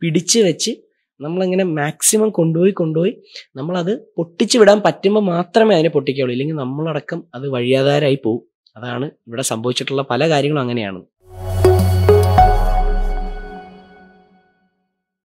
[SPEAKER 1] പിടിച്ചു വെച്ച് നമ്മളിങ്ങനെ മാക്സിമം കൊണ്ടുപോയി കൊണ്ടുപോയി നമ്മളത് പൊട്ടിച്ചു വിടാൻ പറ്റുമ്പോൾ മാത്രമേ അതിനെ പൊട്ടിക്കുകയുള്ളൂ ഇല്ലെങ്കിൽ നമ്മളടക്കം അത് വഴിയാധാരായി പോകും അതാണ് ഇവിടെ സംഭവിച്ചിട്ടുള്ള പല കാര്യങ്ങളും അങ്ങനെയാണ്